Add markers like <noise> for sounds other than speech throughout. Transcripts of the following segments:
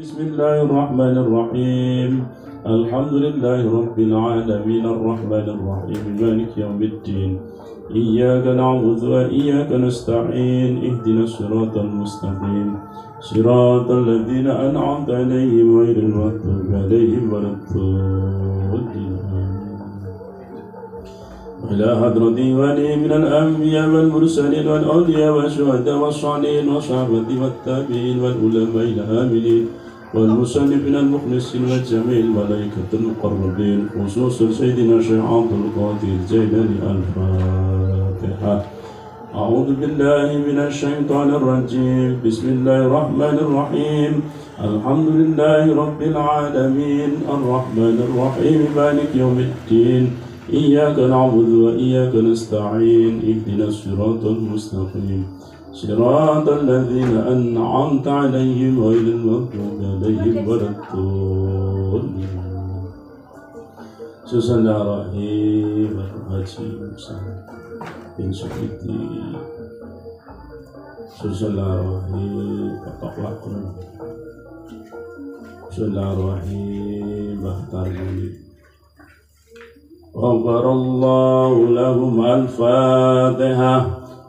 بسم الله الرحمن الرحيم الحمد لله رب العالمين الرحمن الرحيم مالك يوم الدين إياك نعبد وإياك نستعين اهدنا الصراط المستقيم صراط الذين أنعمت عليهم غير المغضوب عليهم ولا الضالين إلى حضرة ولي من الأنبياء والمرسلين والأولياء والشهداء والصالحين والصحابة والتابعين والعلماء العاملين والمسلمين المخلصين والجميل الملائكة المقربين خصوصا سيدنا شيخ عبد القادر زيدان الفاتحة أعوذ بالله من الشيطان الرجيم بسم الله الرحمن الرحيم الحمد لله رب العالمين الرحمن الرحيم مالك يوم الدين إياك نعبد وإياك نستعين اهدنا الصراط المستقيم صراط الذين أنعمت عليهم غير المغضوب عليهم ولا الضالين سبحان الله الرحيم بن سكيتي سبحان الله الرحيم بطقواكم بسم الله الرحيم اختارني غفر الله لهم الفاتحه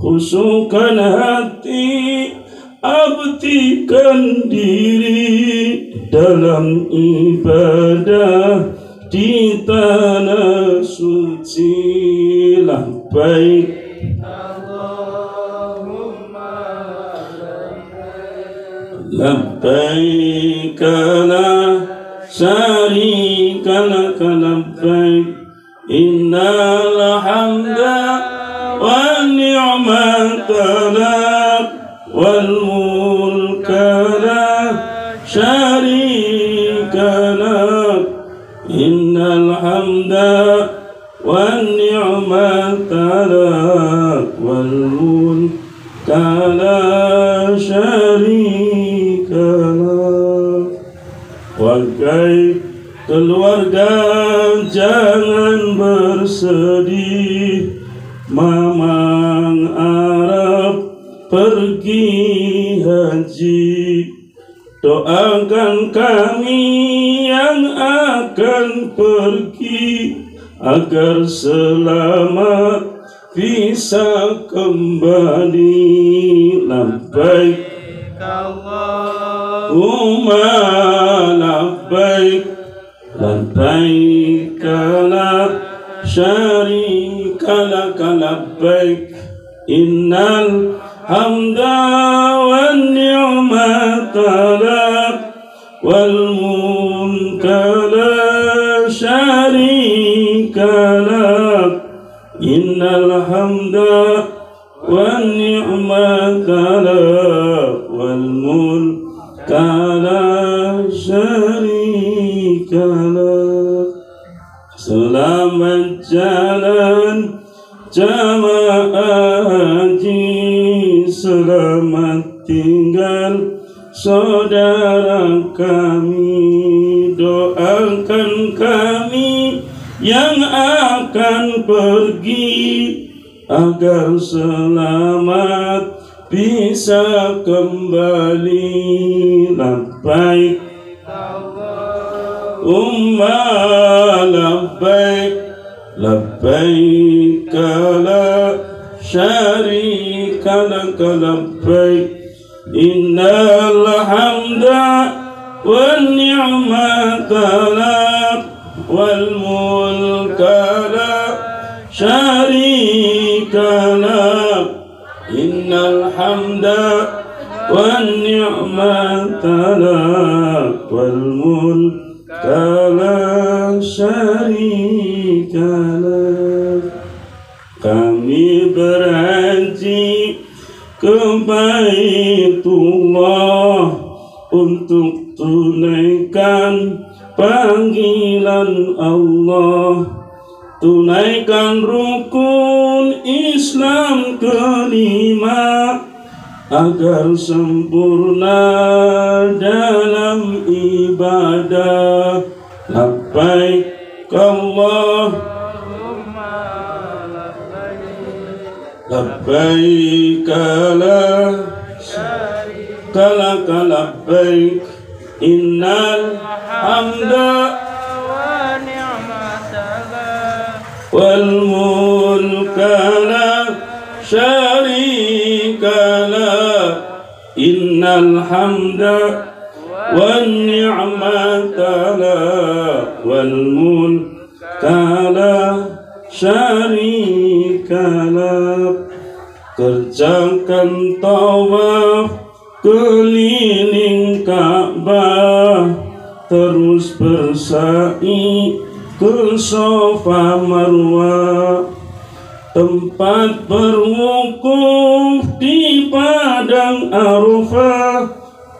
Khusukan hati Abdikan diri dalam ibadah di tanah suci labbaik Allahumma labbaik la Sari lak labbaik innal hamda الملك له والملك لا شريك له إن الحمد والنعمة لك والملك لا شريك لك وكيف keluarga jangan bersedih mama pergi haji Doakan kami yang akan pergi Agar selamat bisa kembali Labbaik Allahumma Lampai Labbaik syari syarika laka baik Innal حمدا والنعمة لك والملك لا شريك له إن الحمد والنعمة لك والملك لا شريك له سلام الجلال جماعه selamat tinggal saudara kami doakan kami yang akan pergi agar selamat bisa kembali labbaik umma labbaik labbaik kala syari لك لبيك إن الحمد والنعمة لك والملك لا شريك لك إن الحمد والنعمة لك والملك لا شريك لك Baitullah untuk tunaikan panggilan Allah tunaikan rukun Islam kelima agar sempurna dalam ibadah lapai Allah لبيك لا شريك لك لبيك إن الحمد ونعمة والملك لا شريك لا إن الحمد والنعمة لا والملك لا شريك لا kerjakan tawaf keliling Ka'bah terus bersa'i ke sofa marwah tempat berwukuf di padang arafah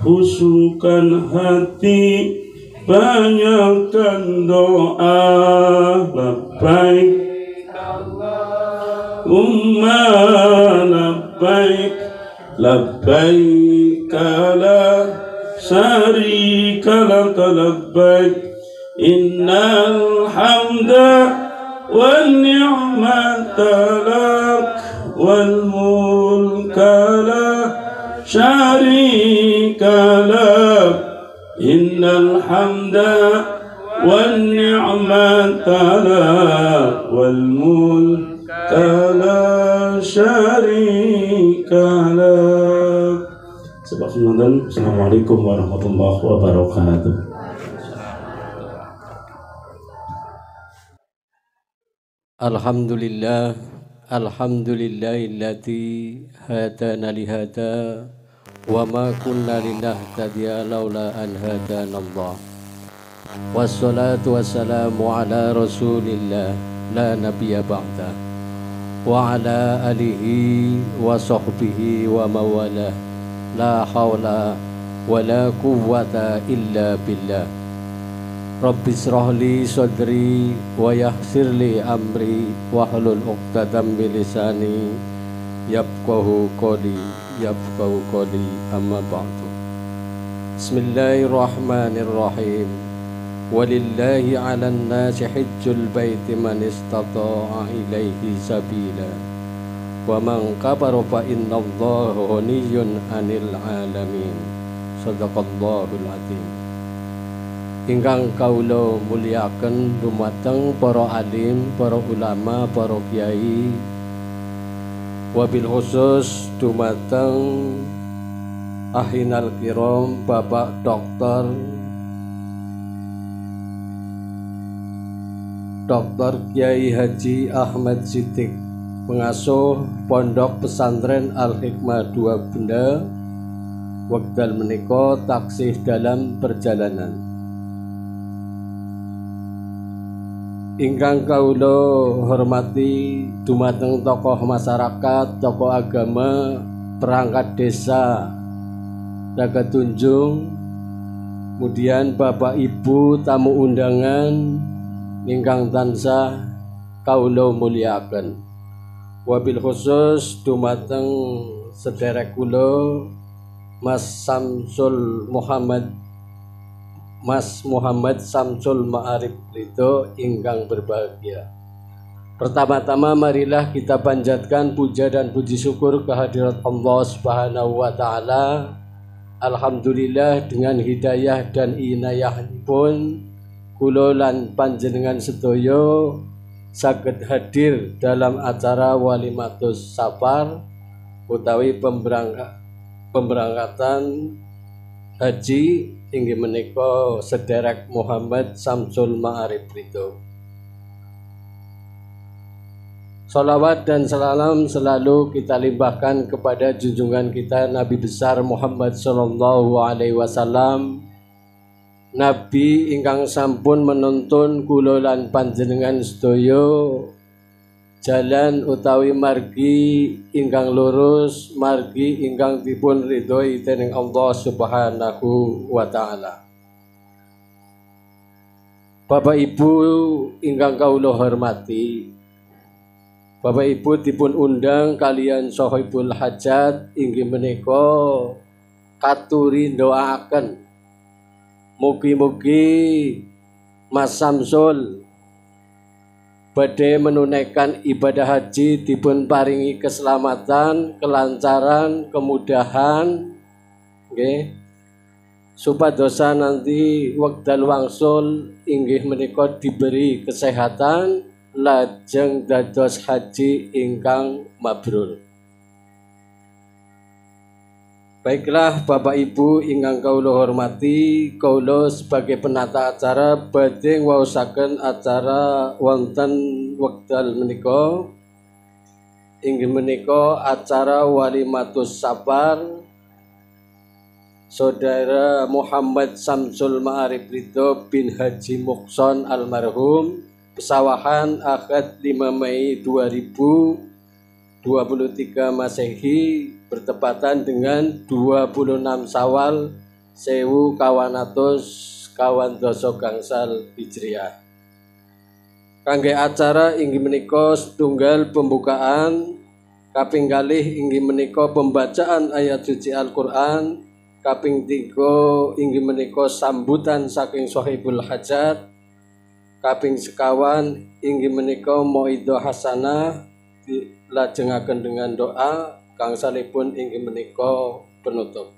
husukan hati banyakkan doa labbaik Allah Umma لبيك لبيك لا شريك لك لبيك إن الحمد والنعمة لك والملك لا شريك لك إن الحمد والنعمة لك والملك لا شريك شريك لك Sebab semantan Assalamualaikum warahmatullahi wabarakatuh Alhamdulillah Alhamdulillahilladzi hadana lihada wa ma kunna linahtadiya laula an hadana Allah Wassalatu wassalamu ala rasulillah la nabiya ba'dah وعلى آله وصحبه ومواله لا حول ولا قوة إلا بالله رب اشرح لي صدري ويسر لي أمري واحلل عقدة من لساني يفقه قولي يفقه قولي أما بعد بسم الله الرحمن الرحيم ولله على الناس حج البيت من استطاع إليه سبيلا ومن كفر فإن الله غني عن العالمين صدق الله العظيم Ingkang kaulo muliakan dumateng para alim, para ulama, para kiai, wabil khusus dumateng ahinal kiram Bapak Dokter Dr. Kiai Haji Ahmad Sidik, pengasuh Pondok Pesantren Al-Hikmah Dua Bunda, Wakil meniko taksih dalam perjalanan. Ingkang kaulo hormati dumateng tokoh masyarakat, tokoh agama, perangkat desa, Raga Tunjung, kemudian Bapak Ibu tamu undangan, ingkang tansa kaulo muliakan Wabil khusus dumateng sederek kula Mas Samsul Muhammad Mas Muhammad Samsul Ma'arif Rito ingkang berbahagia. Pertama-tama marilah kita panjatkan puja dan puji syukur kehadirat Allah Subhanahu wa taala. Alhamdulillah dengan hidayah dan inayah pun kula lan panjenengan Sedoyo saged hadir dalam acara walimatus safar utawi pemberangkat pemberangkatan haji inggih menika sederek Muhammad Samsul Ma'arif Rito. Salawat dan salam selalu kita limpahkan kepada junjungan kita Nabi besar Muhammad Sallallahu Alaihi Wasallam Nabi ingkang sampun menuntun kula panjenengan sedaya jalan utawi margi ingkang lurus margi ingkang dipun ridhoi dening Allah Subhanahu wa taala Bapak Ibu ingkang kawula hormati Bapak Ibu dipun undang kalian sahibul hajat inggih menika katuri doakan. Mugi-mugi Mas Samsul badai menunaikan ibadah haji dipun keselamatan, kelancaran, kemudahan nggih. Okay. dosa nanti wekdal wangsul inggih menika diberi kesehatan lajeng dados haji ingkang mabrur. Baiklah Bapak Ibu ingkang kaulo hormati, kaulo sebagai penata acara badhe ngwaosaken acara wonten wekdal menika. Inggih menika acara walimatus sabar Saudara Muhammad Samsul Ma'arif Ridho bin Haji Mukson almarhum Pesawahan Akad 5 Mei 2023 Masehi bertepatan dengan 26 Sawal Sewu Kawanatus Kawan Doso Gangsal Hijriah. Kangge acara inggi menikos tunggal pembukaan kaping kalih inggih menikos pembacaan ayat suci Al-Qur'an kaping tiga inggi menikos sambutan saking Sohibul Hajat kaping sekawan inggi menikos mo'idho hasanah dilajengakan dengan doa pun ingin menikah penutup.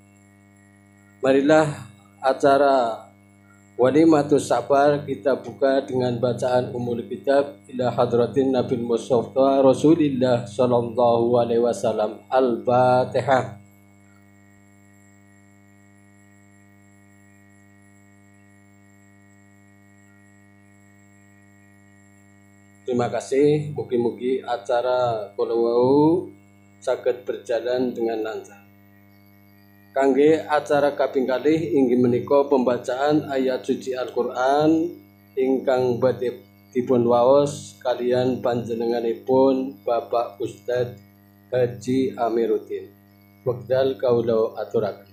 Marilah acara wadimatus Sabar kita buka dengan bacaan umul kitab ila hadratin Nabi Mustafa Rasulillah sallallahu alaihi wasallam Al-Fatihah. Terima kasih, mugi-mugi acara kalau sakit berjalan dengan lancar. Kangge acara kaping kali inggih menika pembacaan ayat suci Al-Qur'an ingkang badhe dipun waos kalian panjenenganipun Bapak Ustadz Haji Amiruddin. Wekdal kaulo aturaken.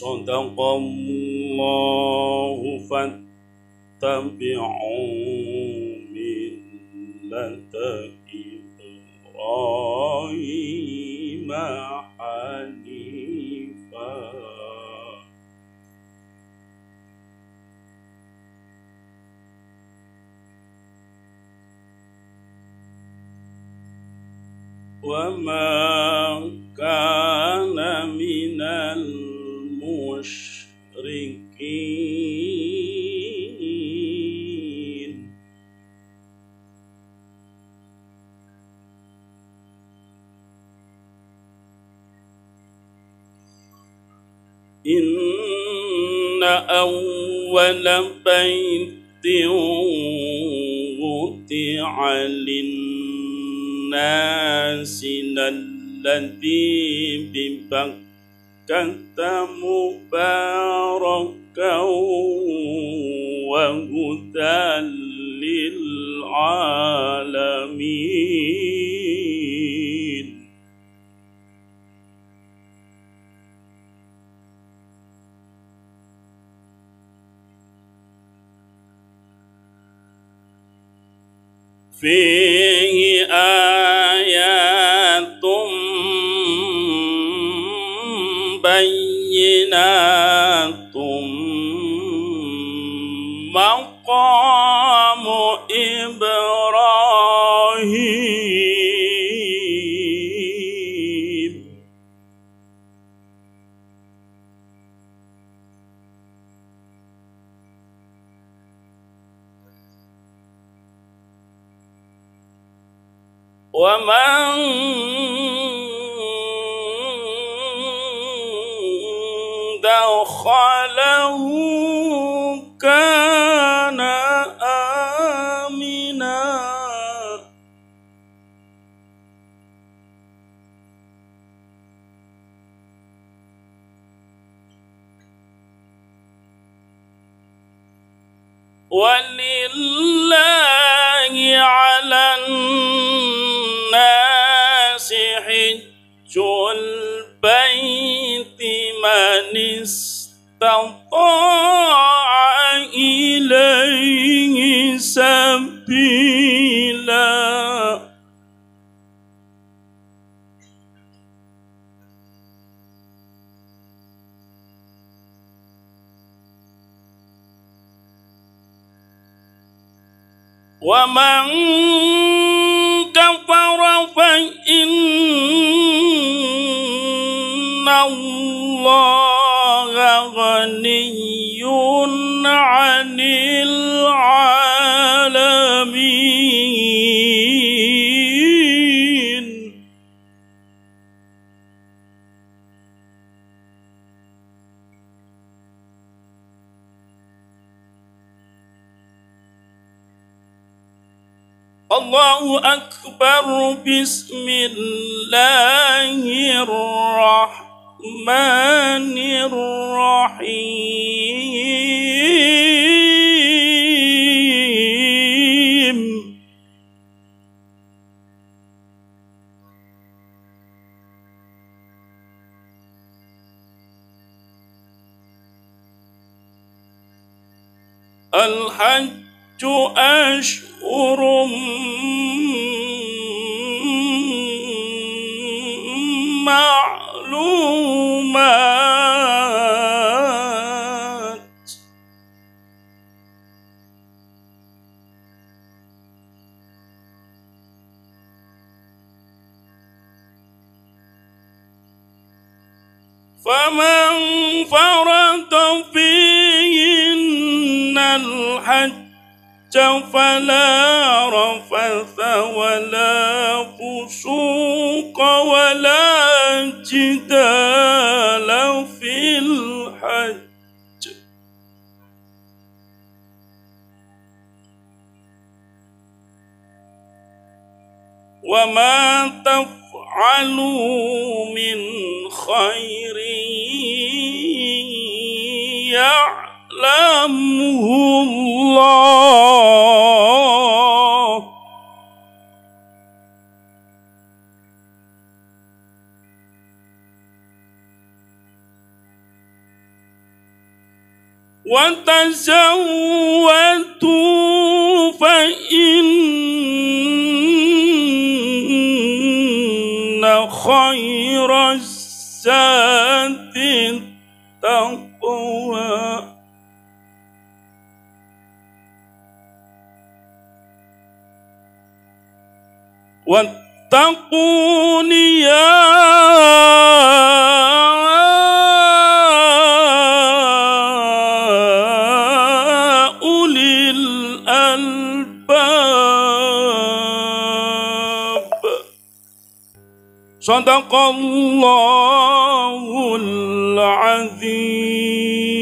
صدق الله فاتبعوا ملة إبراهيم وضع للناس الذي ببكة مبارك peace فمن فرد فيهن الحج فلا رفث ولا فسوق ولا جدال في الحج وما تفعل افعلوا من خير يعلمه الله وتزودوا فإن خير الزاد التقوى واتقون يا صدق الله العظيم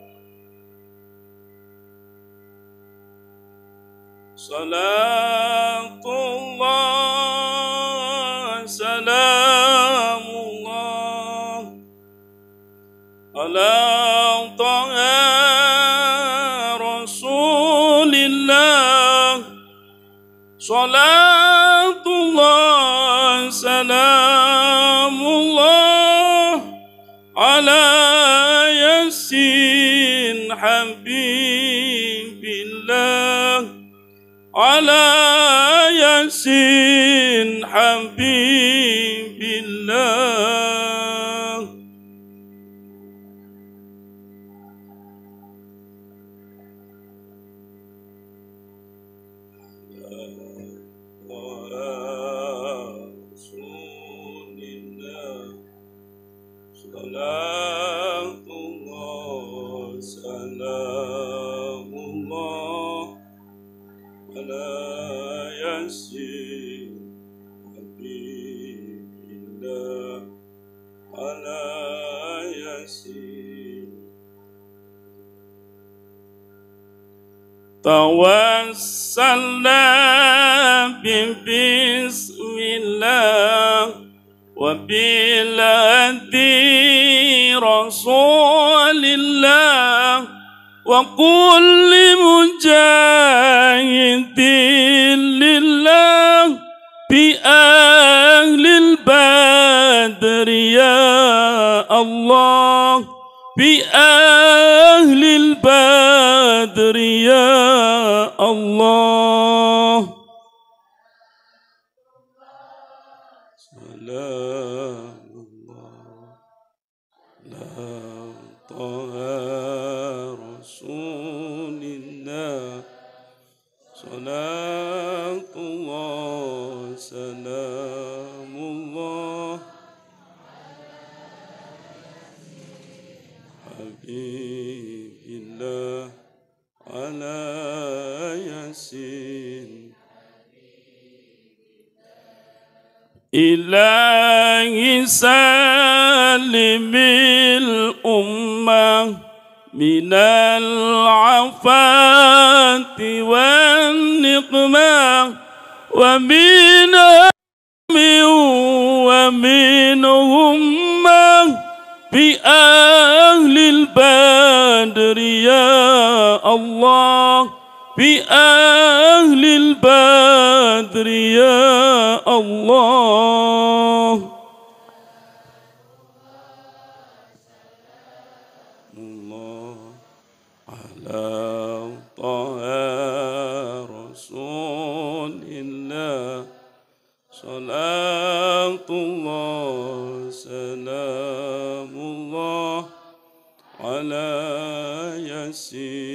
صلاة الله سلام الله على طه رسول الله صلاة الله سلام على ياسين حبيب توسلنا ببسم الله وبلادي رسول الله وقل لمجاهد لله بأهل البدر يا الله أدري يا الله الله سالم الأمة من العفات والنقمة ومن ومنهم في أهل البدر يا الله في أهل البدر يا الله على طه رسول الله صلاة الله سلام الله على يسير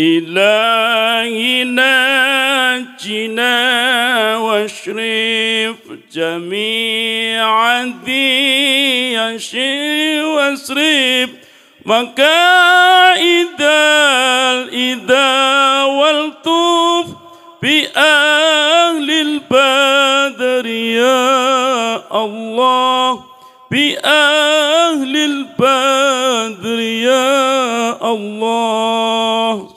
إلهنا جنا واشرف جميع ذي يشي مكائد الإذا والطوف بأهل البدر يا الله بأهل البدر يا الله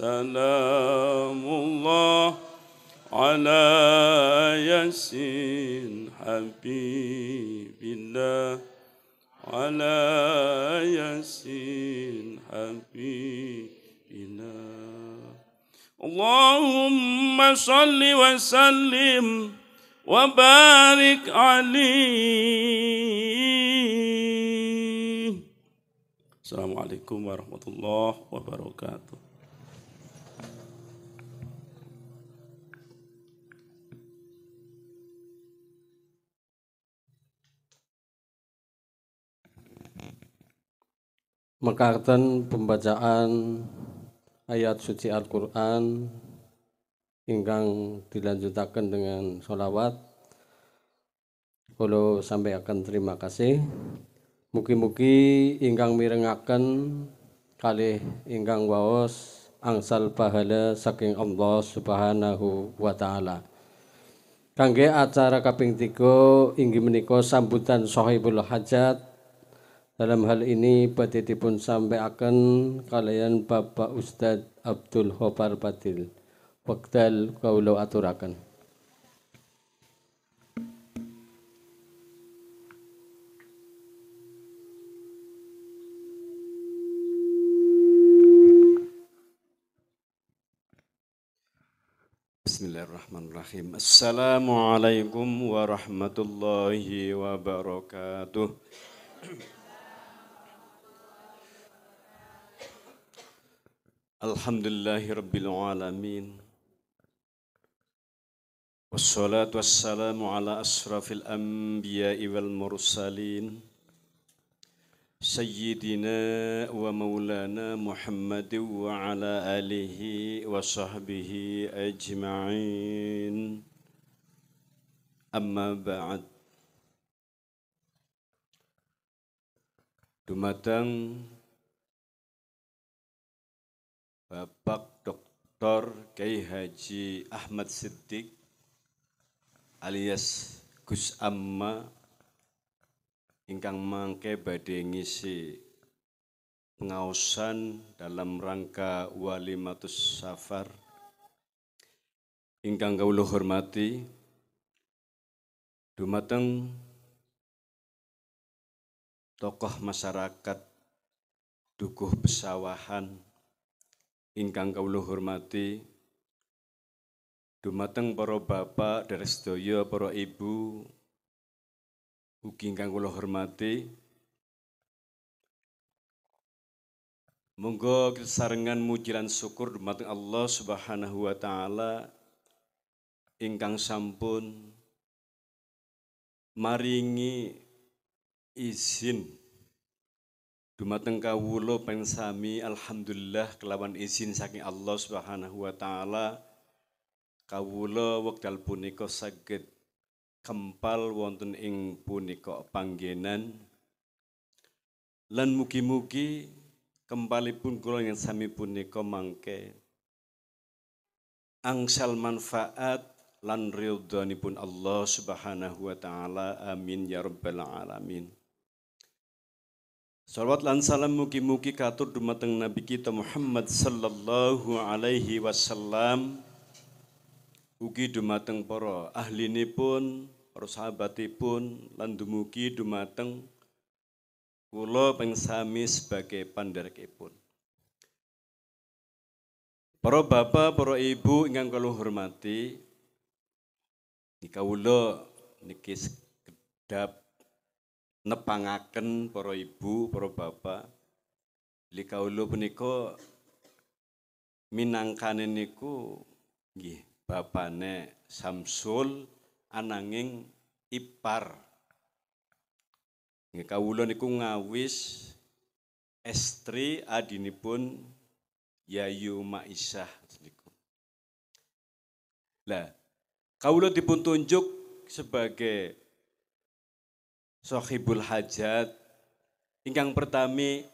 سلام الله على ياسين حبيب الله على ياسين حبيب الله اللهم صل وسلم وبارك عليه السلام عليكم ورحمة الله وبركاته mekarten pembacaan ayat suci Al-Quran ingkang dilanjutakan dengan sholawat kalau sampai akan terima kasih mugi-mugi ingkang mirengaken kali ingkang waos angsal pahala saking Allah Subhanahu wa taala. Kangge acara kaping tiga inggi meniko sambutan Sahibul Hajat dalam hal ini pun sampai akan kalian Bapak Ustadz Abdul Hobar Patil. Wekdal kaulau aturakan. Bismillahirrahmanirrahim. Assalamualaikum warahmatullahi wabarakatuh. الحمد لله رب العالمين والصلاة والسلام على أشرف الأنبياء والمرسلين سيدنا ومولانا محمد وعلى آله وصحبه أجمعين أما بعد Dumatang Bapak Dr. Kiai Haji Ahmad Siddiq alias Gus Amma ingkang mangke badhe ngisi pengaosan dalam rangka walimatus safar ingkang kawula hormati dumateng tokoh masyarakat dukuh pesawahan ingkang kawula hormati dumateng para bapak dari sedaya para ibu ugi ingkang kula hormati monggo kesarengan mujilan syukur dumateng Allah Subhanahu wa taala ingkang sampun maringi izin Dumateng kawulo pensami alhamdulillah kelawan izin saking Allah Subhanahu wa taala kawulo wekdal punika saged kempal wonten ing punika panggenan lan mugi-mugi pun kula yang sami punika mangke angsal manfaat lan ridhonipun Allah Subhanahu wa taala amin ya rabbal alamin Salawat lan salam mugi-mugi katur dumateng Nabi kita Muhammad sallallahu alaihi wasallam. Ugi dumateng para ahlinipun, para sahabatipun lan dumugi dumateng kula pengsami sebagai panderekipun. Para bapak, para ibu ingkang kula hormati, nika kula niki kedap nepangaken para ibu, para bapak. Likaulo punika minangkane niku nggih bapane Samsul ananging ipar. Nggih kawula niku ngawis estri adinipun Yayu Maisah niku. Lah, kawula dipuntunjuk sebagai sohibul hajat ingkang pertami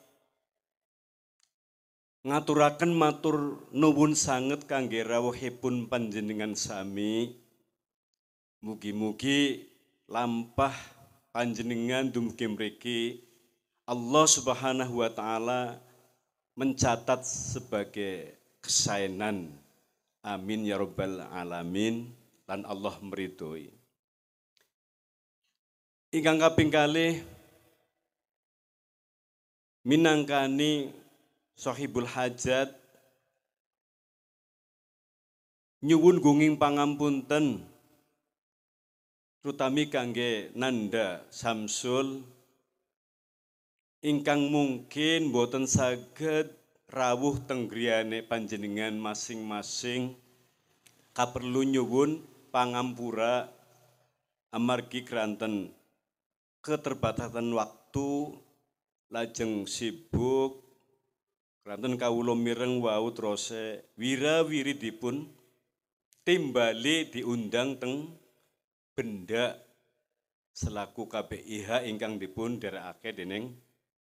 ngaturaken matur nuwun sanget kangge rawuhipun panjenengan sami mugi-mugi lampah panjenengan dumugi mriki Allah Subhanahu wa taala mencatat sebagai kesainan amin ya rabbal alamin dan Allah meridhoi Ingkang kaping kali minangkani sohibul hajat nyuwun gunging pangampunten terutami kangge Nanda Samsul ingkang mungkin boten saged rawuh tenggriane panjenengan masing-masing kaperlu nyuwun pangampura amargi kranten keterbatasan waktu lajeng sibuk Keranten kawula mireng wau trose wiri dipun timbali diundang teng benda selaku KBIH ingkang dipun derekake dening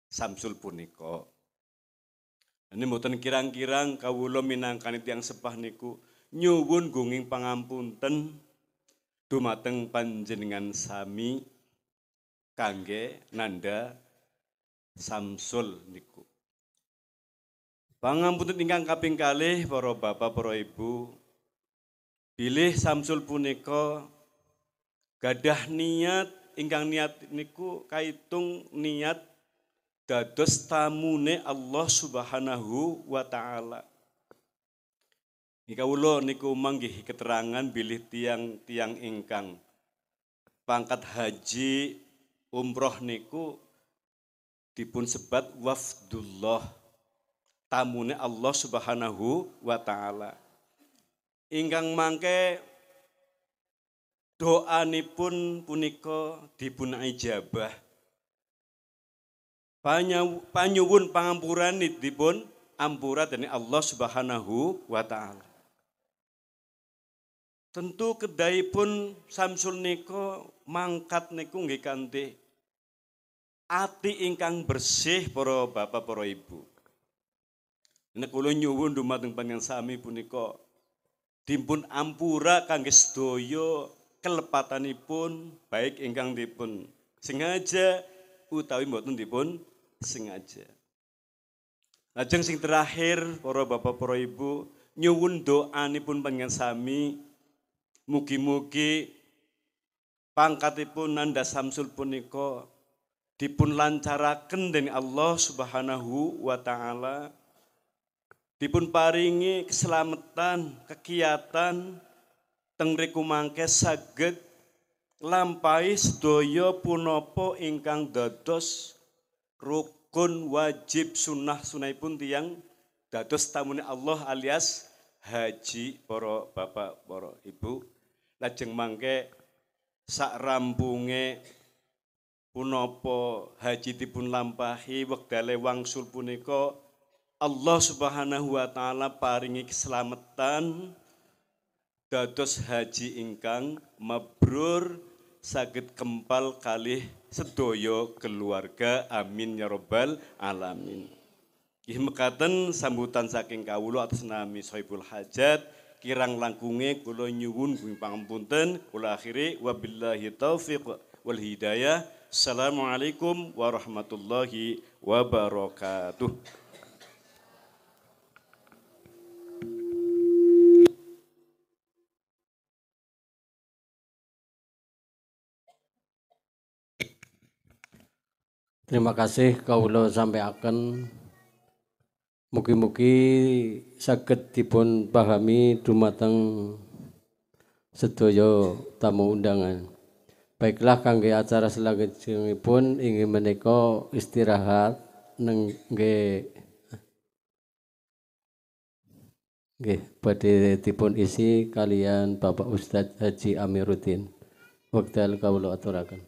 Samsul puniko. Ini mboten kirang-kirang kawula minangkani tiyang sepah niku nyuwun gunging pangampunten dumateng panjenengan sami kangge nanda Samsul niku. Pangapunten ingkang kaping kalih para bapak para ibu. pilih Samsul punika gadah niat ingkang niat niku kaitung niat dados tamune Allah Subhanahu wa taala. ulo niku manggih keterangan bilih tiang-tiang ingkang pangkat haji umroh niku dipun sebat wafdullah tamune Allah Subhanahu wa taala. Ingkang mangke doanipun punika dipun ijabah. Panyuwun pangampuran dipun ampura dari Allah Subhanahu wa taala. Tentu kedai pun Samsul niko mangkat niku nggih kanthi ati ingkang bersih para bapak para ibu. Nek kula nyuwun dumateng panjenengan sami punika dipun ampura kangge sedaya kelepatanipun baik ingkang dipun sengaja utawi mboten dipun sengaja. Lajeng sing terakhir para bapak para ibu nyuwun doanipun panjenengan sami mugi-mugi pangkatipun Nanda Samsul punika dipun lancaraken dening Allah Subhanahu wa taala dipun paringi keselamatan, kegiatan teng riku mangke saged lampahi sedaya punapa ingkang dados rukun wajib sunnah pun tiang dados tamune Allah alias haji para bapak para ibu lajeng mangke sak rampunge punopo haji dipun lampahi wekdale wangsul punika Allah Subhanahu wa taala paringi keselamatan dados haji ingkang mabrur sakit kempal kali sedoyo keluarga amin ya robbal alamin Ih sambutan saking kawulo atas nami Sohibul Hajat kirang langkunge kulo nyuwun ing pangapunten kula akhiri wabillahi taufiq wal hidayah Assalamualaikum warahmatullahi wabarakatuh. Terima kasih sampai akan Mugi-mugi sakit dipun pahami dumateng setuju tamu undangan. Baiklah kangge acara pun ingin menika istirahat nengge nggih pada tipun isi kalian Bapak Ustadz Haji Amiruddin. Wekdal kawula aturakan.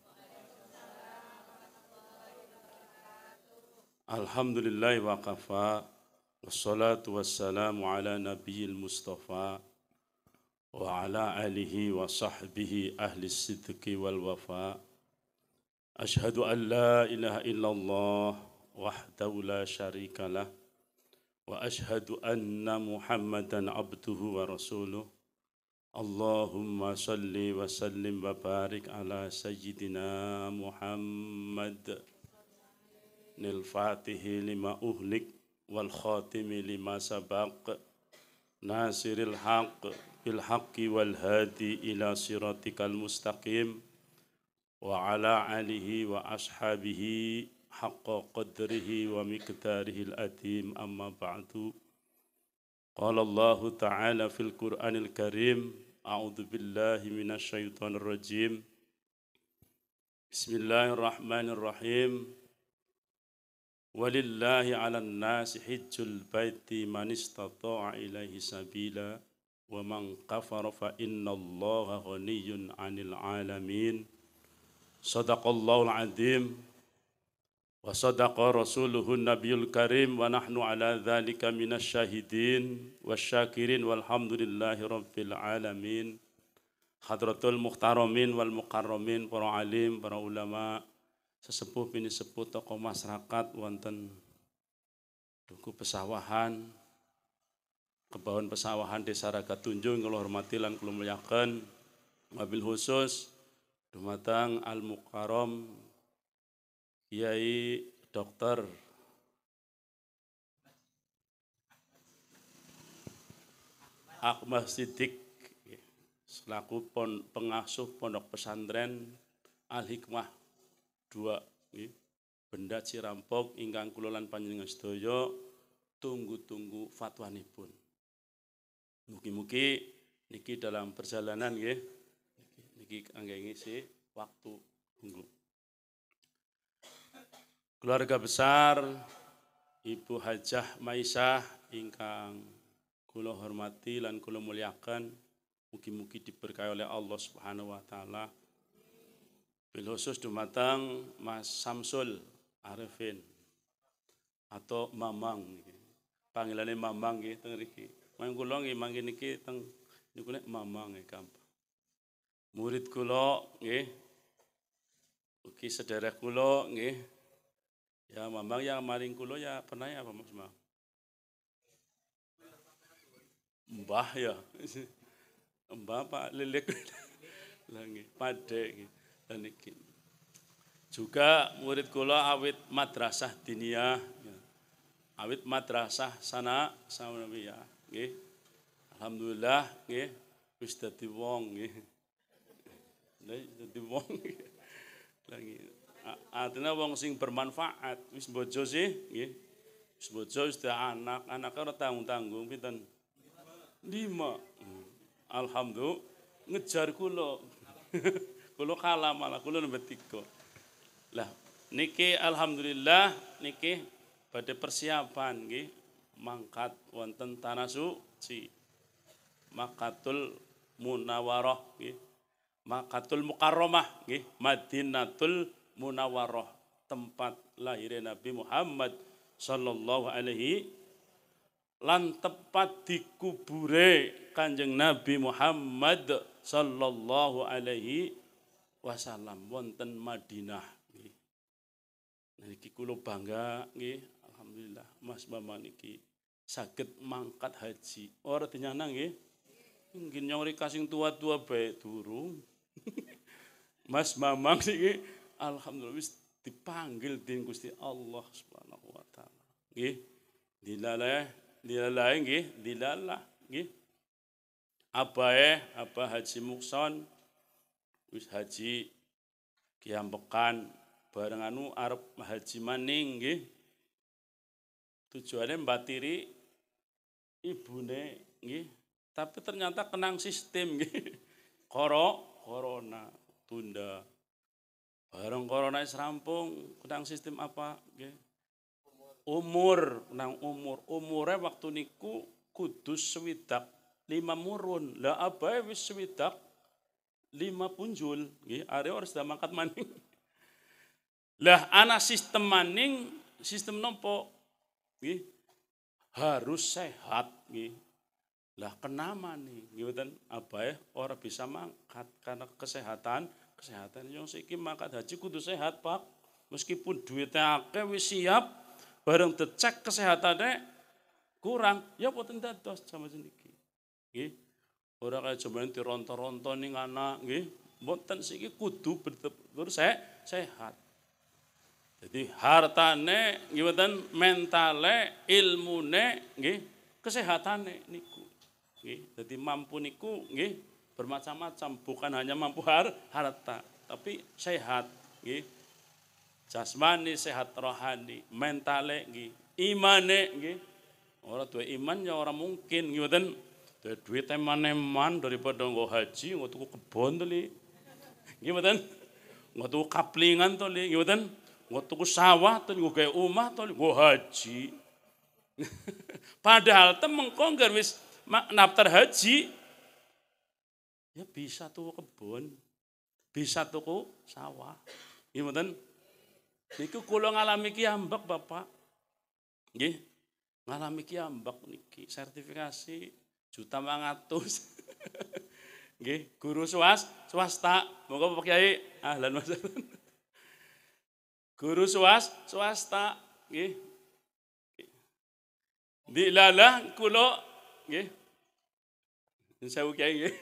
الحمد لله وقفا والصلاة والسلام على نبي المصطفى وعلى آله وصحبه أهل الصدق والوفاء أشهد أن لا إله إلا الله وحده لا شريك له وأشهد أن محمدا عبده ورسوله اللهم صل وسلم وبارك على سيدنا محمد الفاتح لما أهلك والخاتم لما سبق ناصر الحق بالحق والهادي إلى صراطك المستقيم وعلى آله وأصحابه حق قدره ومقداره الأتيم أما بعد قال الله تعالى في القرآن الكريم أعوذ بالله من الشيطان الرجيم بسم الله الرحمن الرحيم ولله على الناس حج البيت من استطاع إليه سبيلا ومن كفر فإن الله غني عن العالمين صدق الله العظيم وصدق رسوله النبي الكريم ونحن على ذلك من الشاهدين والشاكرين والحمد لله رب العالمين حضرة المختارمين والمقرمين برعالم برعلماء sesepuh ini sepuh tokoh masyarakat wonten duku pesawahan kebawon pesawahan desa Raga Tunjung kalau hormati lan kula mulyaken wabil khusus dumatang Al Mukarom Kiai Dokter Akmal Sidik selaku pon, pengasuh pondok pesantren Al Hikmah dua benda cirampok ingkang kulolan lan panjenengan sedaya tunggu-tunggu pun Mugi-mugi niki dalam perjalanan nggih niki angge ngisi waktu tunggu. Keluarga besar Ibu Hajah Maisah ingkang kula hormati lan kula muliakan mugi-mugi diberkahi oleh Allah Subhanahu wa taala Bilhusus dumatang Mas Samsul Arifin atau Mamang. Panggilannya Mamang gitu teng riki. Mang kula nggih mangke niki teng niku nek Mamang nggih e, kampung. Murid kula nggih ugi sedherek kula nggih. Ya Mamang yang maring kula ya pernah ya apa Mas Mbah ya. <laughs> Mbah Pak Lilik. <laughs> Lah nggih, padhe nggih niki. Juga murid kula awit madrasah diniyah ya. awit madrasah sana sama ya. Alhamdulillah nggih wis dadi wong nggih. Dadi wong. Lagi artinya wong sing bermanfaat wis bojo sih nggih. Wis bojo wis anak, anak kan ora tanggung-tanggung pinten? Lima. Alhamdulillah ngejar kula. <laughs> Kulo kalam ala kulo betiko. Lah niki alhamdulillah niki pada persiapan nggih mangkat wonten tanah suci. Makatul Munawaroh nggih. Makatul Mukarromah nggih, Madinatul Munawaroh, tempat lahir Nabi Muhammad sallallahu alaihi lan tepat dikubure Kanjeng Nabi Muhammad sallallahu alaihi wasallam wonten Madinah nggih. Nah kula bangga nggih alhamdulillah Mas Mama niki saged mangkat haji. Ora oh, dinyana nggih. Mungkin nyori kasing tua-tua baik durung. <laughs> Mas Mamang niki alhamdulillah wis dipanggil dening Gusti Allah Subhanahu wa taala. Nggih. Dilalah, dilalah nggih, dilalah nggih. Apa eh apa Haji Mukson wis haji kiam pekan bareng anu arep haji maning nggih tujuannya mbatiri ibune nggih tapi ternyata kenang sistem nggih <laughs> koro corona tunda bareng corona is rampung kenang sistem apa nggih umur nang umur umure waktu niku kudus swidak lima murun lah ya wis swidak lima punjul area orang sudah mangkat maning <laughs> lah anak sistem maning sistem nopo gih, harus sehat gih. lah kenapa nih dan apa ya orang bisa mangkat karena kesehatan kesehatan yang sedikit mangkat haji kudu sehat pak meskipun duitnya akeh wis siap bareng kesehatan kesehatannya kurang ya potensi dados sama sendiri Gih. Ora kaya jemene dironto-ronto ning anak nggih. Mboten siki kudu bertegur se sehat. Jadi hartane nggih mboten mentale, ilmune nggih, kesehatane niku. Nggih, Jadi mampu niku nggih bermacam-macam, bukan hanya mampu har harta, tapi sehat nggih. Jasmani sehat rohani, mentale nggih, imane nggih. Orang tua iman ya ora mungkin nggih mboten dari duit eman-eman daripada nggak haji, nggak tuku kebon tuh li. Gimana? Nggak tuku kaplingan tuh li. Gimana? Nggak tuku sawah tuh, nggak kayak rumah tuh li. Nggak haji. <laughs> Padahal temeng konggar wis naftar haji. Ya bisa tuh kebon, bisa tuku sawah. Gimana? Niku kula ngalami ki ambek Bapak. Nggih. Ngalami ki ambek niki sertifikasi juta mangatus <laughs> Nggih, guru swas, swasta. Monggo Pak Kiai, ah ahlan masalah, Guru swas, swasta, nggih. Di lalah kula nggih. Sewu Kiai <laughs>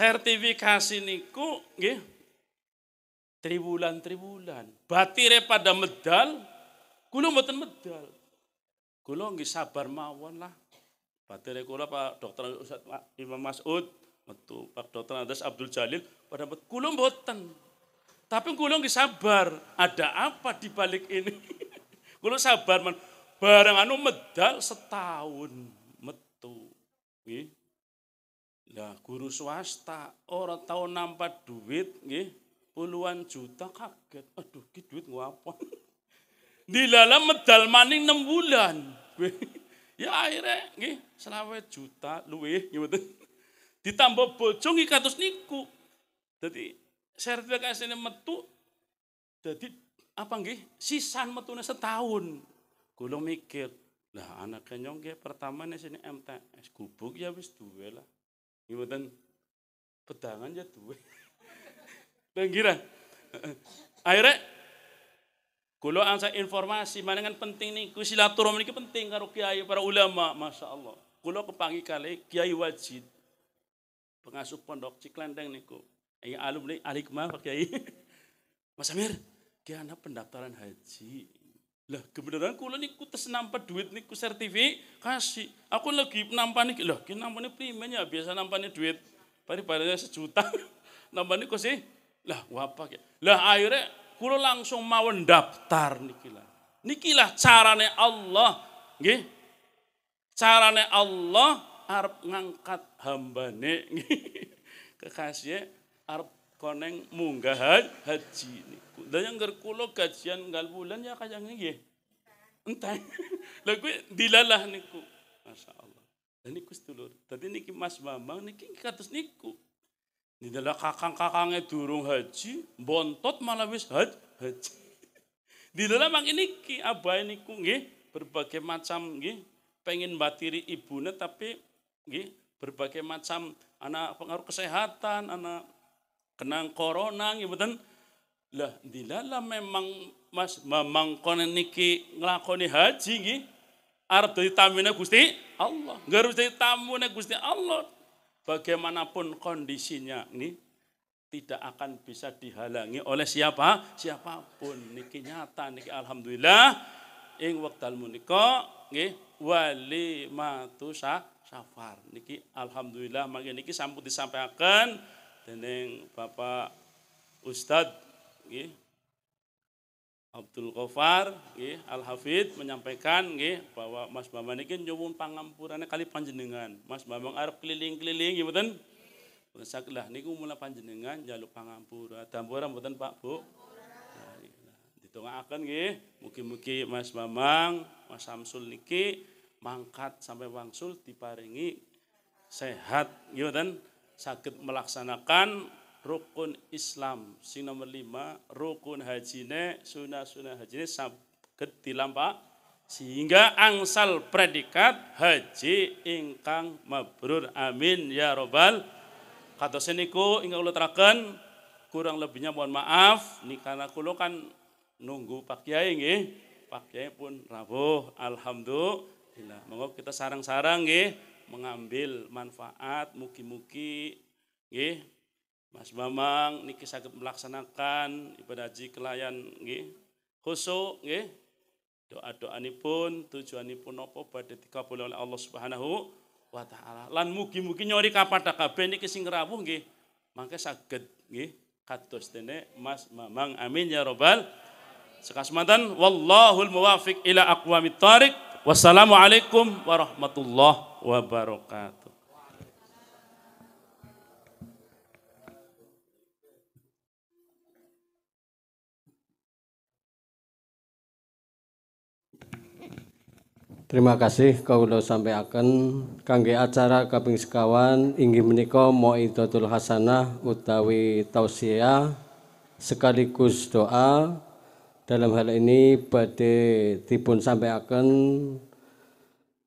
Sertifikasi niku nggih tribulan-tribulan, Batire pada medal, kula mboten medal. Kulo nggih sabar mawon lah. Batire kula Pak Dokter Ustaz Imam Mas'ud metu Pak Dokter Andes Abdul Jalil pada kula mboten. Tapi kula nggih sabar. Ada apa di balik ini? <laughs> kula sabar man. Barang anu medal setahun metu. Nggih. Lah guru swasta ora tau nampak duit nggih puluhan juta kaget. Aduh, ki duit ngapa? <laughs> di dalam medal maning enam bulan. <laughs> ya akhirnya nggih selawet juta luweh nggih mboten. Ditambah bojo nggih jadi niku. Dadi kasih ini metu jadi apa nggih sisan metune setahun. Gulung mikir, lah anak kenyong nggih pertama nih sini MTS gubuk ya wis duwe lah. Nggih mboten pedangan ya duwe. Penggiran. <laughs> Akhirnya Kulo angsa informasi mana kan penting niku silaturahim niki penting karo kiai para ulama, Masya Allah. Kulo kepangi kali Kiai Wajid pengasuh pondok ciklendeng niku. yang alumni alikma Pak Kiai. <laughs> Mas Amir, kiai anak pendaftaran haji. Lah kebenaran kulo niku tes nampak duit niku sertifikasi. Aku lagi nampak nih Lah ki nampak nih. primanya biasa nampane duit. Pari bayarnya sejuta. <laughs> nampane kau sih. Lah wapa Lah akhirnya kulo langsung mau daftar nikilah. Nikilah carane Allah nggih. Carane Allah arep ngangkat hambane <laughs> kekasih arep koneng munggah haji niku. Dan yang kulo gajian gal bulan ya kajang nggih. Entah. <laughs> Lah kuwi dilalah niku. Allah. Dan niku sedulur. Tadi niki Mas Bambang niki kados niku dalam kakang-kakangnya durung haji, bontot malah wis haji. haji. dalam <laughs> mang ini ki ini ku nge, berbagai macam nge, pengen batiri ibunya tapi nge, berbagai macam anak pengaruh kesehatan, anak kenang corona nge, betul. Lah di dalam memang Mas memang konen niki ngelakoni haji nge, arep dadi Gusti Allah. Nggak harus dadi Gusti Allah bagaimanapun kondisinya ini tidak akan bisa dihalangi oleh siapa siapapun niki nyata niki alhamdulillah ing wekdal menika nggih wali matusa safar niki alhamdulillah mangke niki sampun disampaikan dening Bapak Ustadz nggih Abdul Ghafar nggih Al Hafid menyampaikan nggih bahwa Mas Bambang niki kan nyuwun pangampurannya kali panjenengan. Mas Bambang arep keliling-keliling nggih mboten? Saklah niku mulai panjenengan jaluk pangampura. Dampura mboten Pak Bu? Nah, iya Ditungaaken nggih, mugi-mugi Mas Bambang, Mas Samsul niki mangkat sampai wangsul diparingi sehat nggih mboten? sakit melaksanakan rukun Islam sing nomor lima rukun hajine sunah sunah hajine sangat pak sehingga angsal predikat haji ingkang mabrur amin ya robbal kata seniku ingkang ulo terakan kurang lebihnya mohon maaf ini karena kulo kan nunggu pak kiai nggih pak kiai pun rabuh alhamdulillah monggo kita sarang-sarang nggih mengambil manfaat muki-muki nggih Mas Bambang niki sakit melaksanakan ibadah haji kelayan nggih. Khusuk nggih. doa doa ini pun tujuan pun opo pada badhe dikabul oleh Allah Subhanahu wa taala. Lan mugi-mugi nyori kapada kabe, ini sing rawuh nggih. Mangke saged nggih Katus dene Mas Mamang, Amin ya robbal sekasmatan, wallahul muwafiq ila aqwamit tarik. Wassalamualaikum warahmatullahi wabarakatuh. Terima kasih sampai akan kangge acara kaping sekawan inggih menika Mauidhatul Hasanah utawi tausiah sekaligus doa dalam hal ini tibun sampai akan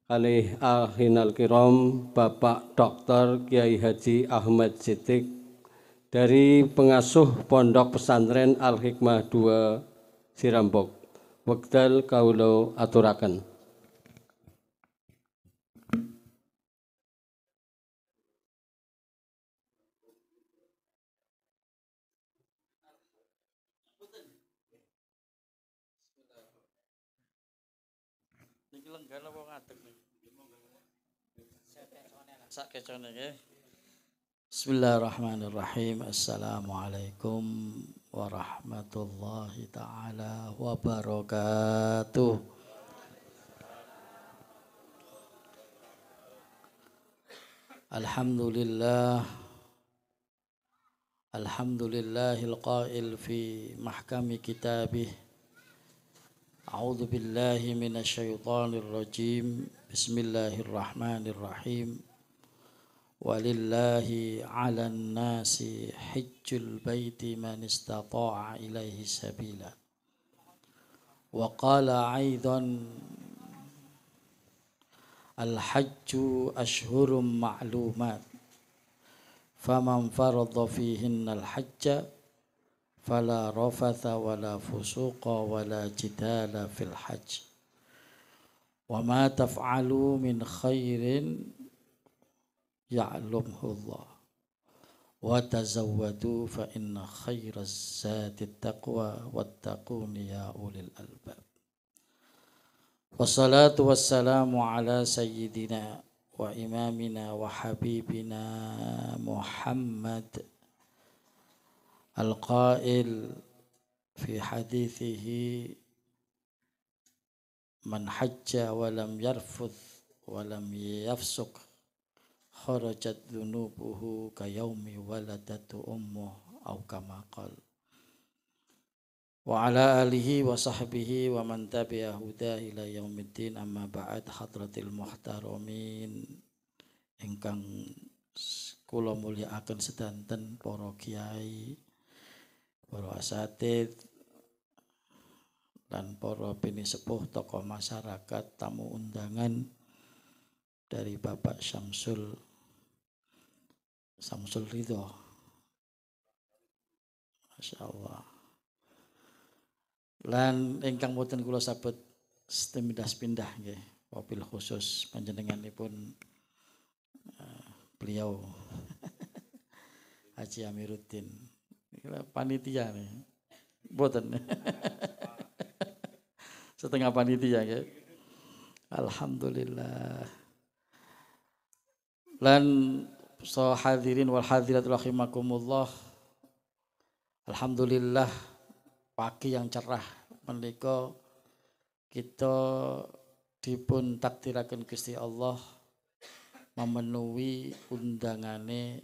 kalih ahinal kiram Bapak Dr. Kiai Haji Ahmad Sitik dari pengasuh Pondok Pesantren Al Hikmah 2 Sirambok. Wekdal kaulo aturakan. Bismillahirrahmanirrahim. Assalamualaikum warahmatullahi taala wabarakatuh. Alhamdulillah Alhamdulillahil qail fi mahkami kitabih A'udzu billahi minasy syaithanir rajim Bismillahirrahmanirrahim ولله على الناس حج البيت من استطاع إليه سبيلا وقال أيضا الحج أشهر معلومات فمن فرض فيهن الحج فلا رفث ولا فسوق ولا جدال في الحج وما تفعلوا من خير يعلمه الله وتزودوا فإن خير الزاد التقوى واتقون يا أولي الألباب والصلاة والسلام على سيدنا وإمامنا وحبيبنا محمد القائل في حديثه من حج ولم يرفث ولم يفسق kharajat dhunubuhu kayaumi waladatu ummuh au kama qal wa ala alihi wa sahbihi wa man tabi'a huda ila yaumiddin amma ba'd hadratil muhtaramin ingkang kula mulyakaken sedanten para kiai para asatid dan para sepuh tokoh masyarakat tamu undangan dari Bapak Syamsul Samsul Ridho Masya Allah lan ingkang boten kula sabet setemindas pindah nggih wabil khusus panjenenganipun uh, beliau <laughs> Haji Amiruddin panitia nih boten <laughs> setengah panitia nggih Alhamdulillah lan So hadirin wal hadirat rahimakumullah. Alhamdulillah pagi yang cerah menika kita dipun takdiraken Gusti Allah memenuhi undangane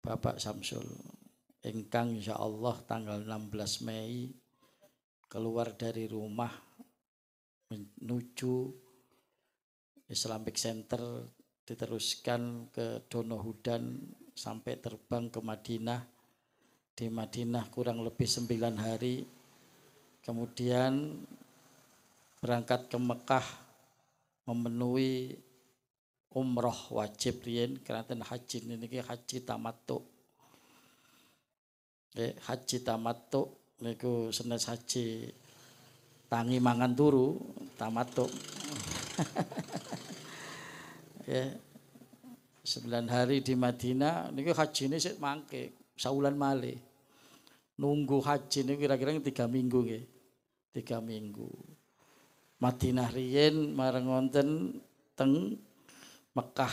Bapak Samsul ingkang insya Allah tanggal 16 Mei keluar dari rumah menuju Islamic Center diteruskan ke Donohudan sampai terbang ke Madinah. Di Madinah kurang lebih sembilan hari. Kemudian berangkat ke Mekah memenuhi umroh wajib rien karena haji ini haji tamatuk haji tamatuk niku senes haji tangi mangan turu tamatuk <laughs> Ya. Sembilan hari di Madinah, niku haji ini saya mangke, saulan male. Nunggu haji ini kira-kira tiga minggu nggih. Tiga minggu. Madinah rian, marang wonten teng Mekah.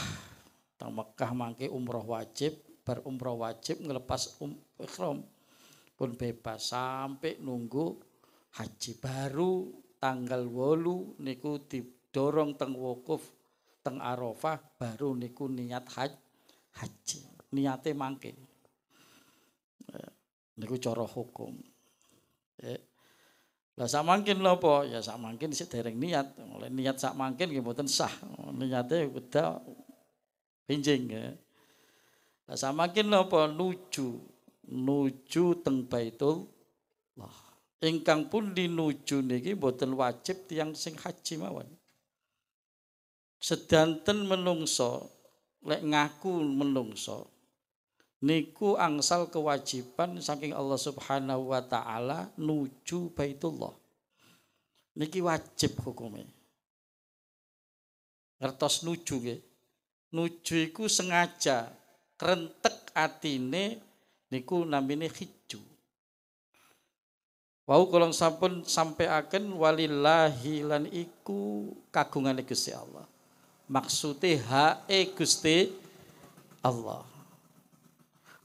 Teng Mekah mangke umroh wajib, bar umroh wajib ngelepas um, ihram pun bebas sampai nunggu haji baru tanggal wolu niku didorong teng wukuf teng Arafah baru niku niat haj, haji. Niate mangke. Eh, niku cara hukum. Eh. Lah sak mangkin lho Ya sak mangkin sik dereng niat. Oleh niat sak mangkin nggih mboten sah. Niate kudu pinjing ya. Lah sak mangkin napa nuju nuju teng Baitul Allah. Ingkang pun dinuju niki mboten wajib tiang sing haji mawon sedanten menungso lek ngaku menungso niku angsal kewajiban saking Allah Subhanahu wa taala nuju Baitullah niki wajib hukumnya ngertos nuju nggih nuju iku sengaja krentek atine niku namine hijju Wau kolong sampun sampai akan walillahi lan iku kagungan Gusti Allah. Maksudnya hae Gusti Allah.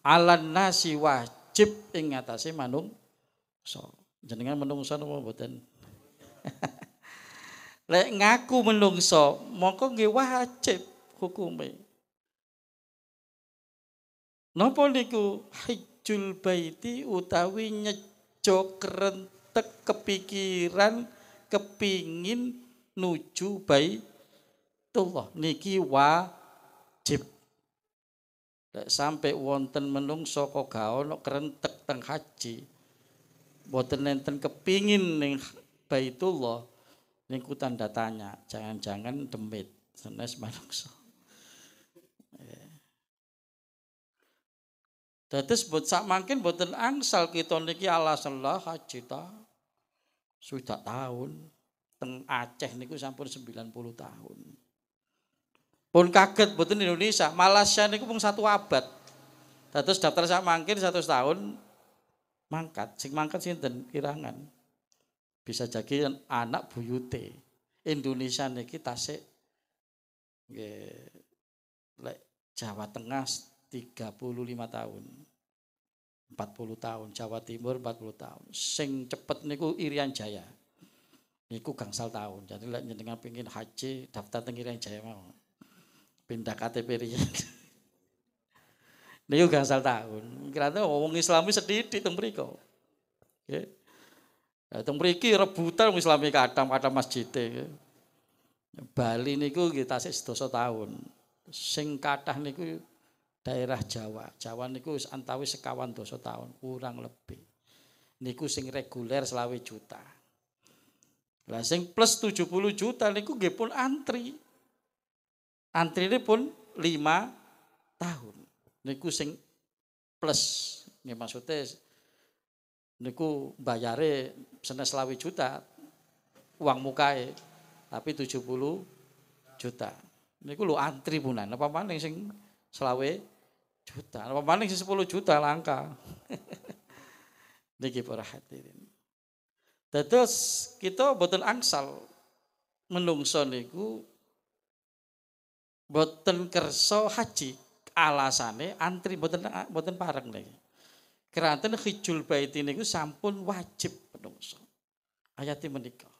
Ala nasi wajib ing manung so. Jenengan so nama buatan. Lek ngaku so, mongko nge wajib hukume. Nopo niku hijul baiti utawi nyejo rentek kepikiran kepingin nuju baik Tullah niki wajib. Lek sampai wonten menungso kok gak kerentek teng haji. Boten nenten kepingin ning Baitullah niku tanda tanya, jangan-jangan demit senes manungsa. Dados buat sak mungkin boten angsal kita niki alasan lah haji ta. Sudah tahun teng Aceh niku sampun puluh tahun. Pun kaget boten Indonesia, Malaysia ini pun satu abad. Terus daftar saya mangkin satu tahun mangkat, sing mangkat sih dan kirangan. Bisa jadi anak buyute. Indonesia ini kita se lek Jawa Tengah 35 tahun. 40 tahun, Jawa Timur 40 tahun. Sing cepet niku Irian Jaya. Niku gangsal tahun. Jadi lek jenengan pengin haji daftar teng Irian Jaya mau pindah KTP Riyad. Niku gangsal tahun. Kirane wong Islami sedidik sedih mriku. Nggih. Ya teng mriki rebutan Islam Islami katham katham masjid Bali niku kita sih sedasa tahun. Sing kathah niku daerah Jawa. Jawa niku wis antawis sekawan dosa tahun, kurang lebih. Niku sing reguler selawe juta. Lah sing plus 70 juta niku nggih pun antri. Antri ini pun lima tahun. Niku sing plus. Nggih maksudnya niku bayare senes selawi juta uang mukae tapi 70 juta. Niku lu antri punan. Apa maning sing selawe juta. Apa maning sing 10 juta langka. <laughs> Niki para hadirin. Terus kita betul angsal menungso niku boten kerso haji alasane antri boten boten pareng lagi Keranten hijul ini niku sampun wajib penungso. Ayat menikah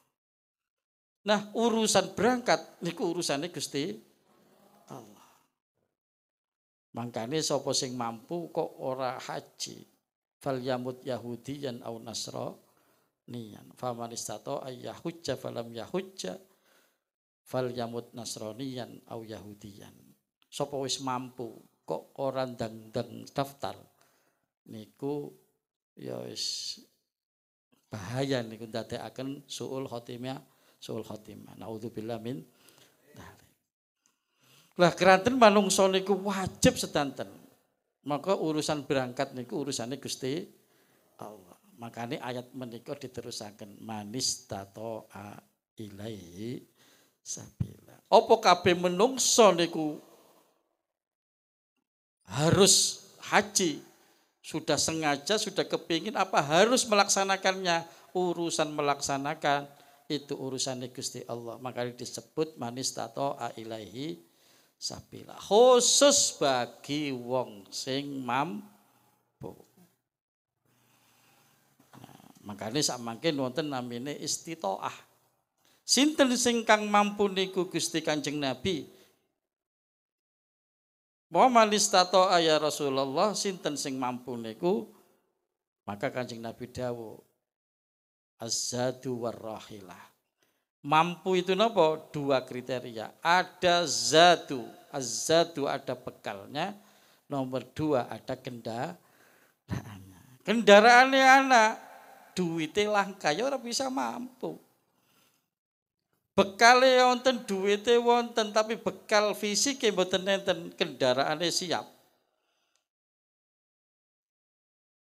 Nah, urusan berangkat niku urusannya Gusti Allah. Mangkane so sing mampu kok ora haji. Fal yamut Yahudi yan au nasro nian famanistato ayyahujja falam yahujja fal yamut nasronian au yahudiyan sapa wis mampu kok ora ndang daftar niku ya wis bahaya niku ndadekaken suul khotimah suul khotimah naudzubillah min lah keranten manungsa niku wajib sedanten maka urusan berangkat niku urusannya Gusti Allah makanya ayat menikah diterusakan manis tato ilaihi sabila. Apa kabeh menungso niku harus haji sudah sengaja sudah kepingin apa harus melaksanakannya urusan melaksanakan itu urusan Gusti Allah makanya disebut manis tato ilahi sabila khusus bagi wong sing mampu nah, makanya sak mungkin wonten namine istitoah Sinten sing kang mampu niku Gusti Kanjeng Nabi. mau malistato Rasulullah sinten sing mampu niku maka Kanjeng Nabi Dawo, azadu warrahilah. Mampu itu nopo dua kriteria. Ada zatu, azatu ada bekalnya. Nomor dua ada Kendaraan <laughs> Kendaraannya anak duitnya langka ya orang bisa mampu. Bekale ya wonten duwite wonten tapi bekal fisike mboten enten kendaraane siap.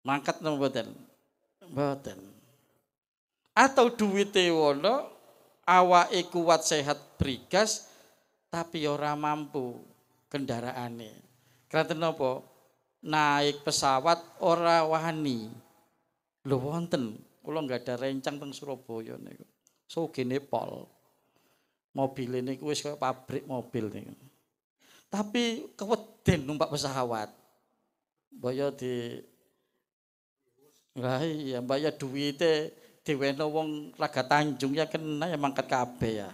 Mangkat napa mboten? Mboten. Atau duwite wono awake kuat sehat brigas tapi ya ora mampu kendaraane. Kraten napa? Naik pesawat ora wani. Lho wonten, kula nggak ada rencang teng Surabaya niku. Sugene so, pol mobil ini wis kayak pabrik mobil nih. Tapi kewedin numpak pesawat. Mbak ya di Lah iya mbak ya duwite diweno wong Raga Tanjung ya kena ya mangkat kabeh ya.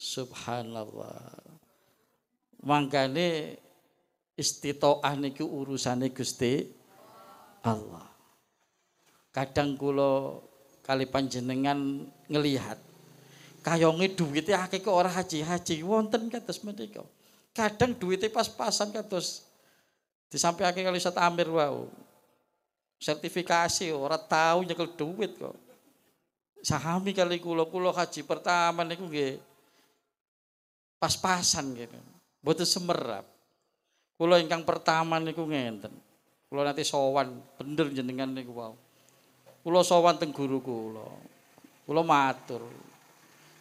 Subhanallah. Mangkane istitoah niku urusane Gusti Allah. Kadang kula kali panjenengan ngelihat kayongi duitnya akeh kok orang haji-haji wonten kados menika. Kadang duitnya pas-pasan kados akeh kali saya Amir wow, Sertifikasi orang tahu nyekel duit kok. Sahami kali kulo kulo haji pertama niku gue pas-pasan gitu. butuh semerap. kulo ingkang pertama niku ngenten. kulo nanti sowan bener jenengan niku wow. kulo sowan teng guru kulo matur.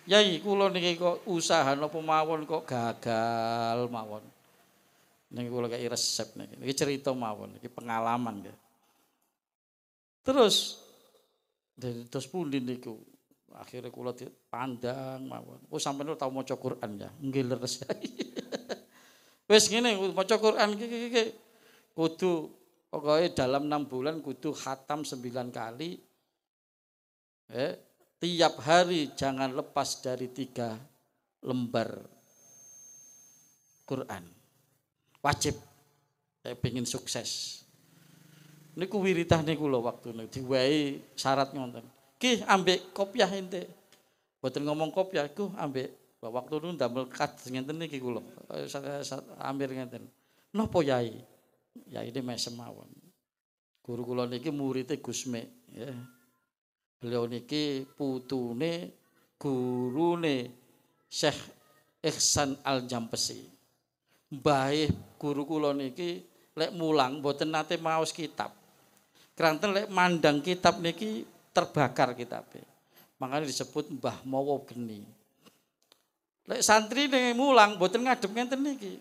Yai kula niki kok usaha napa mawon kok gagal mawon. Niki kula kei resep niki. Niki cerita mawon, niki pengalaman ya. Terus terus pundi niku? Akhirnya kula pandang mawon. Oh lu tau maca Quran ya. Nggih leres. <laughs> Wis ngene maca Quran iki kudu pokoknya dalam enam bulan kudu khatam sembilan kali eh tiap hari jangan lepas dari tiga lembar Quran. Wajib. Saya pengen sukses. Niku wiritah ini kulo waktu ini. diwai syarat ngonten. Ki ambek kopiah ente. Boten ngomong kopiah ku ambek waktu itu ndamel kat ngenten niki kula. Eh, Amir ngenten. Napa yai? Yai ini mesem mawon. Guru kula niki murite Gusme, ya. Beliau niki putune gurune Syekh Ihsan Al Jampesi. baik guru kula niki lek mulang boten nate maos kitab. Kranten lek mandang kitab niki terbakar kitabnya. Makanya disebut Mbah Mowo Geni. Lek santri ning mulang boten ngadep ngenten niki.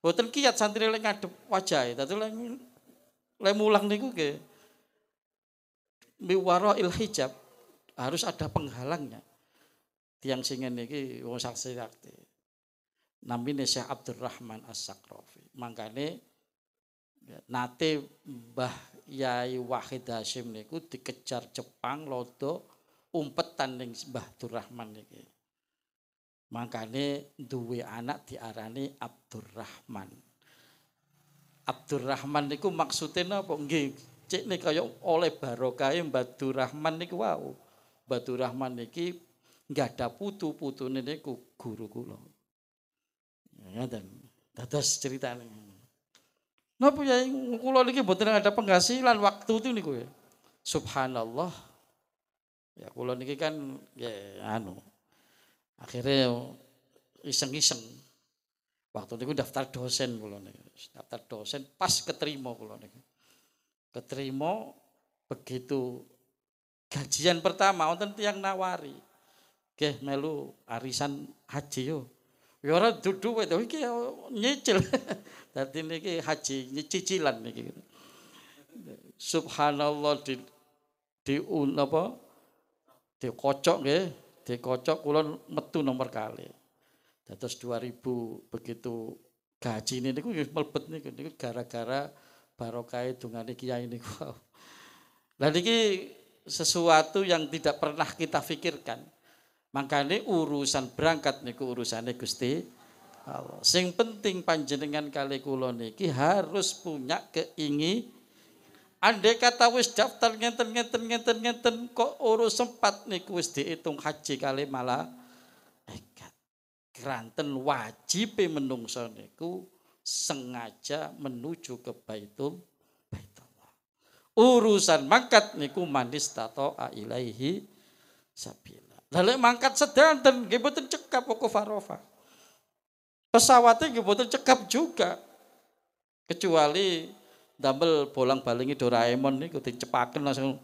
Boten kiat santri lek ngadep wajah tapi lek lek mulang niku nggih il hijab harus ada penghalangnya. Tiang singan ini wong saksi sakti. Nabi Syekh Abdurrahman As-Sakrofi. Makanya nate Mbah Yai Wahid Hashim niku dikejar Jepang lodo umpetan ning Mbah Durrahman niki. Makane duwe anak diarani Abdurrahman. Abdurrahman niku maksudnya apa? Nggih, cek nih kaya oleh yang Batu Rahman nih, wow. Batu Rahman niki nggak ada putu putu nih niku guru kulo. Ya dan cerita ceritanya. Napa ya kulo niki mboten ada penghasilan waktu itu niku ya. Subhanallah. Ya kulo niki kan ya anu. Akhirnya iseng-iseng. Waktu niku daftar dosen kulo nih, Daftar dosen pas keterima kulo nih keterima begitu gajian pertama wonten tiyang nawari nggih melu arisan haji yo ya ora dudu wae iki nyicil <laughs> dadi niki haji nyicilan niki subhanallah di di apa dikocok nggih dikocok kula metu nomor kali dua 2000 begitu gaji ini niku mlebet niku gara-gara barokah dungane kiai niku. Lah niki sesuatu yang tidak pernah kita pikirkan. Makanya urusan berangkat niku urusan urusannya Gusti Allah. Sing penting panjenengan kali kula niki harus punya keingi Andai kata wis daftar ngenten ngenten ngenten ngenten kok urus sempat niku wis dihitung haji kali malah Eh, Keranten wajib menungso niku sengaja menuju ke Baitul Baitullah. Urusan mangkat niku manis tato ilaihi sabila. Lalu mangkat sedang dan gebetan cekap kok farofa. Pesawatnya gebetan cekap juga. Kecuali double bolang-balingi Doraemon niku dicepaken langsung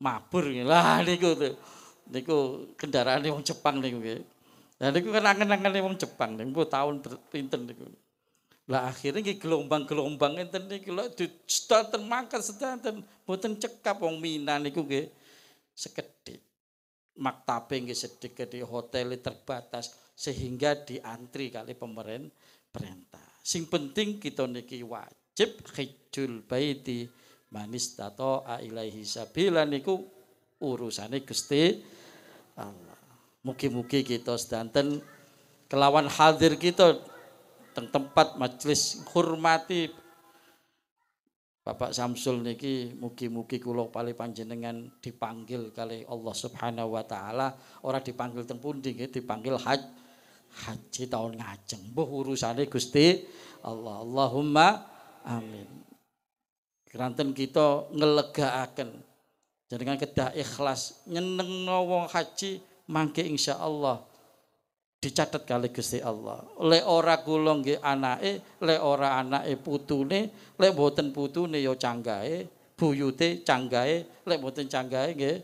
mabur lah niku niku kendaraan wong Jepang niku nggih. niku kenangan-kenangan kan wong Jepang niku tahun pinten niku. Lah akhirnya ki gelombang-gelombang enten kalau di distanten makan sedanten boten cekap wong Mina niku nggih mak Maktabe nggih sedikit di hotel terbatas sehingga diantri kali pemerintah perintah. Sing penting kita niki wajib hijjul baiti manis tato ilaihi sabila niku urusane Gusti Allah. Mugi-mugi kita sedanten kelawan hadir kita teng tempat majelis hormati Bapak Samsul niki mugi-mugi kula pali panjenengan dipanggil kali Allah Subhanahu wa taala, orang dipanggil teng pundi nggih, dipanggil haji, haji tahun ngajeng. Mbuh urusane Gusti Allah. Allahumma amin. Keranten kita ngelegaaken jenengan kedah ikhlas nyeneng wong haji mangke insya Allah dicatat kali Gusti Allah. Le ora kula nggih anake, le ora anake putune, le boten putune ya canggae buyute canggae le boten canggae nggih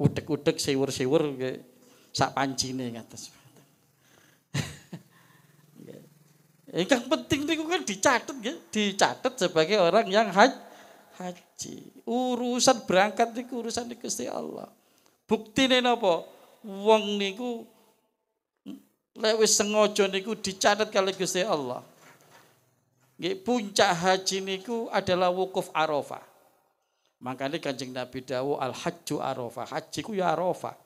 udek-udek siwur-siwur nggih sak pancine ngatas. <laughs> Yang penting niku kan dicatat ge dicatat sebagai orang yang haji. haji. Urusan berangkat niku urusan Gusti Allah. bukti Buktine nopo uang niku Lek wis sengaja niku dicatat kali Gusti Allah. Nggih, puncak haji niku adalah wukuf Arafah. Makanya Kanjeng Nabi dawuh al hajju Arafah. Haji ku ya Arafah.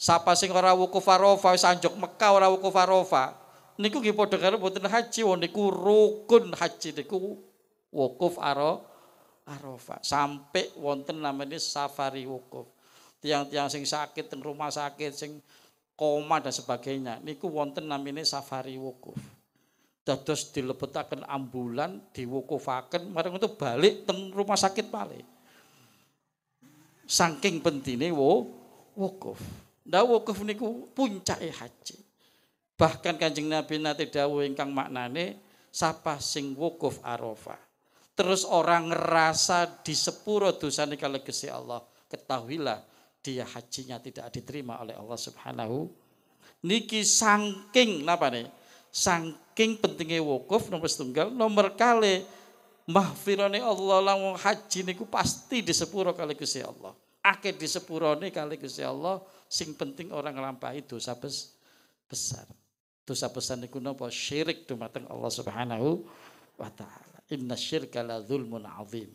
Sapa sing ora wukuf Arafah wis anjuk Mekah ora wukuf Arafah. Niku nggih padha karo boten haji wong niku rukun haji niku wukuf aro Arafah sampai wonten namanya safari wukuf tiang-tiang sing sakit teng rumah sakit sing koma dan sebagainya niku wonten namine safari wukuf dados dilebetaken ambulan diwukufaken marang itu balik teng rumah sakit balik saking pentine wo wukuf Nda wukuf niku e haji bahkan kanjeng nabi nate dawuh ingkang maknane sapa sing wukuf arafah terus orang ngerasa di sepuro dosane kalegesi Allah ketahuilah dia hajinya tidak diterima oleh Allah Subhanahu niki saking napa nih saking pentingnya wukuf nomor tunggal, nomor kali mahfirone Allah langsung haji niku pasti di sepuro kali kusi Allah Akhir di nih kali kusi Allah sing penting orang lampai itu sabes besar dosa besar niku bahwa syirik dumateng Allah Subhanahu wa taala inna syirka la zulmun azim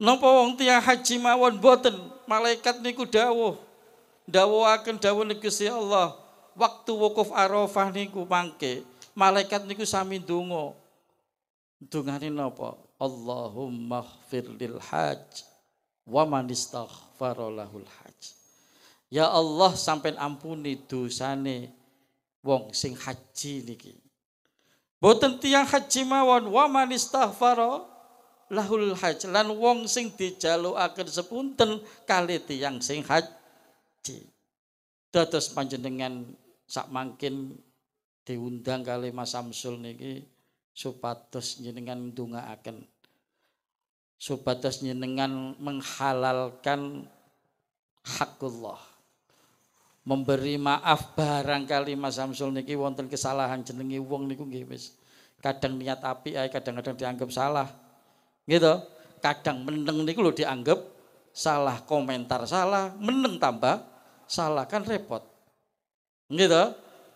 Nopo wong tiyang haji mawon boten malaikat niku dawo, dawo akan dawo niku si Allah, waktu wukuf Arafah niku mangke, malaikat niku sami ndonga. Dungane napa? Allahumma ighfir lil haj wa man istaghfara haj. Ya Allah sampai ampuni dosane wong sing haji niki. Boten tiyang haji mawon wa man istaghfara lahul haj lan wong sing dijalukaken sepunten kali tiyang sing haji. Dados panjenengan sak mangkin diundang kali Mas Samsul niki supados jenengan ndongaaken supados jenengan menghalalkan hakullah memberi maaf barangkali Mas Samsul niki wonten kesalahan jenenge wong niku nggih wis kadang niat api kadang-kadang dianggap salah Gitu. Kadang meneng nih lo dianggap salah, komentar salah, meneng tambah salah kan repot. Gitu.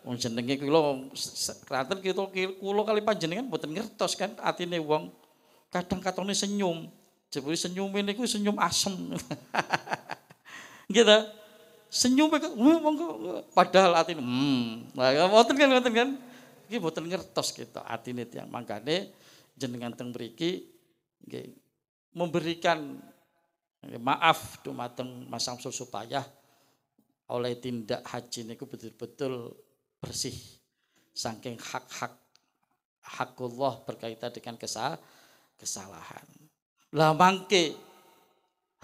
Wong jenenge kula kraton kita kula kali panjenengan boten ngertos kan atine wong kadang katone senyum. Jebule senyume niku senyum asem. <laughs> gitu. Senyum wong padahal atine hmm. Lah mboten kan boten kan. Iki boten ngertos kita atine tiyang mangkane jenengan teng mriki okay. memberikan okay, maaf dumateng Mas Samsul supaya oleh tindak haji niku betul-betul bersih saking hak-hak hakullah berkaitan dengan kesal kesalahan. Lah mangke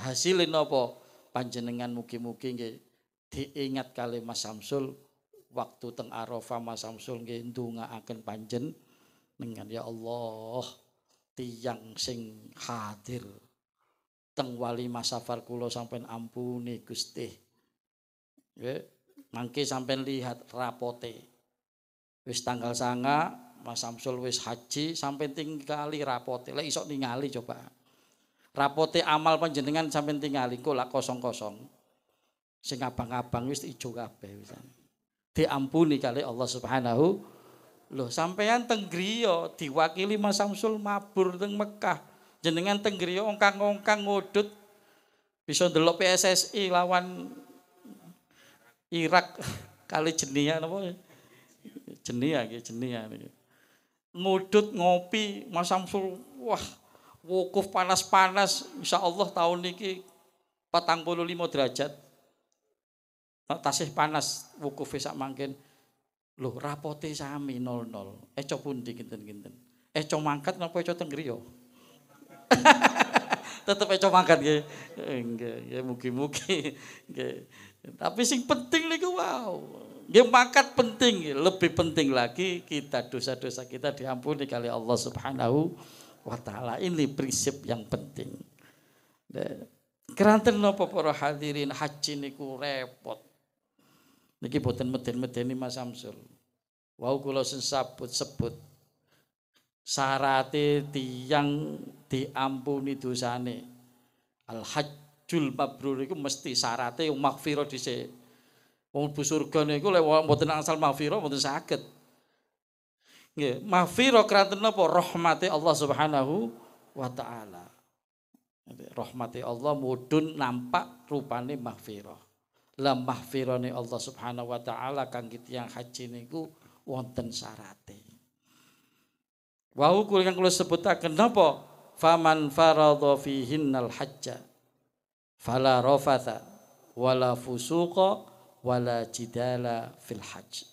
hasilin apa panjenengan mugi-mugi nggih diingat kali Mas Samsul waktu teng Arafah Mas Samsul nggih akan panjen dengan ya Allah Tiang sing hadir teng wali safar Kulo sampai ampuni Gusti. mangke sampai lihat rapote. Wis tanggal sanga Mas Samsul wis haji sampai tinggali rapote. lah isok ningali coba. Rapote amal panjenengan sampai tinggali, kula kosong-kosong. Sing abang-abang wis ijo kabeh Diampuni kali Allah Subhanahu Loh, sampean teng diwakili Mas Samsul mabur teng Mekah. Jenengan teng ongkang-ongkang ngodut bisa ndelok PSSI lawan Irak <laughs> kali jenia apa? Ya? Jenia iki, jenia niki. Ngudut ngopi Mas Samsul, wah wukuf panas-panas, insya Allah tahun bolu 45 derajat. Tasih panas wukuf sak mangkin. Loh, rapote sami 00. Eco di kinten-kinten. Eco mangkat napa eco tenggeri yo. <laughs> Tetep eco mangkat nggih. Eh, nggih, nggih mugi-mugi. Nggih. Tapi sing penting niku wow. Nggih mangkat penting, lebih penting lagi kita dosa-dosa kita diampuni kali Allah Subhanahu wa taala. Ini prinsip yang penting. Keranten nopo para hadirin haji niku repot. Niki boten meden-medeni Mas Samsul. Wau kula sesabut sebut syarate tiang diampuni dosane. Al hajjul mabrur iku mesti syarate maghfirah dhisik. Wong bu surga niku lek mboten angsal maghfirah mboten saged. Nggih, maghfirah kraten napa rahmate Allah Subhanahu wa taala. Rahmati Allah mudun nampak rupane maghfirah lemah fironi Allah Subhanahu wa taala kita gitu yang haji niku wonten syarate. Wau kula kang kula sebutaken napa? Faman faradha fihinnal hajja fala rafatha wala fusuqa wala jidala fil hajj.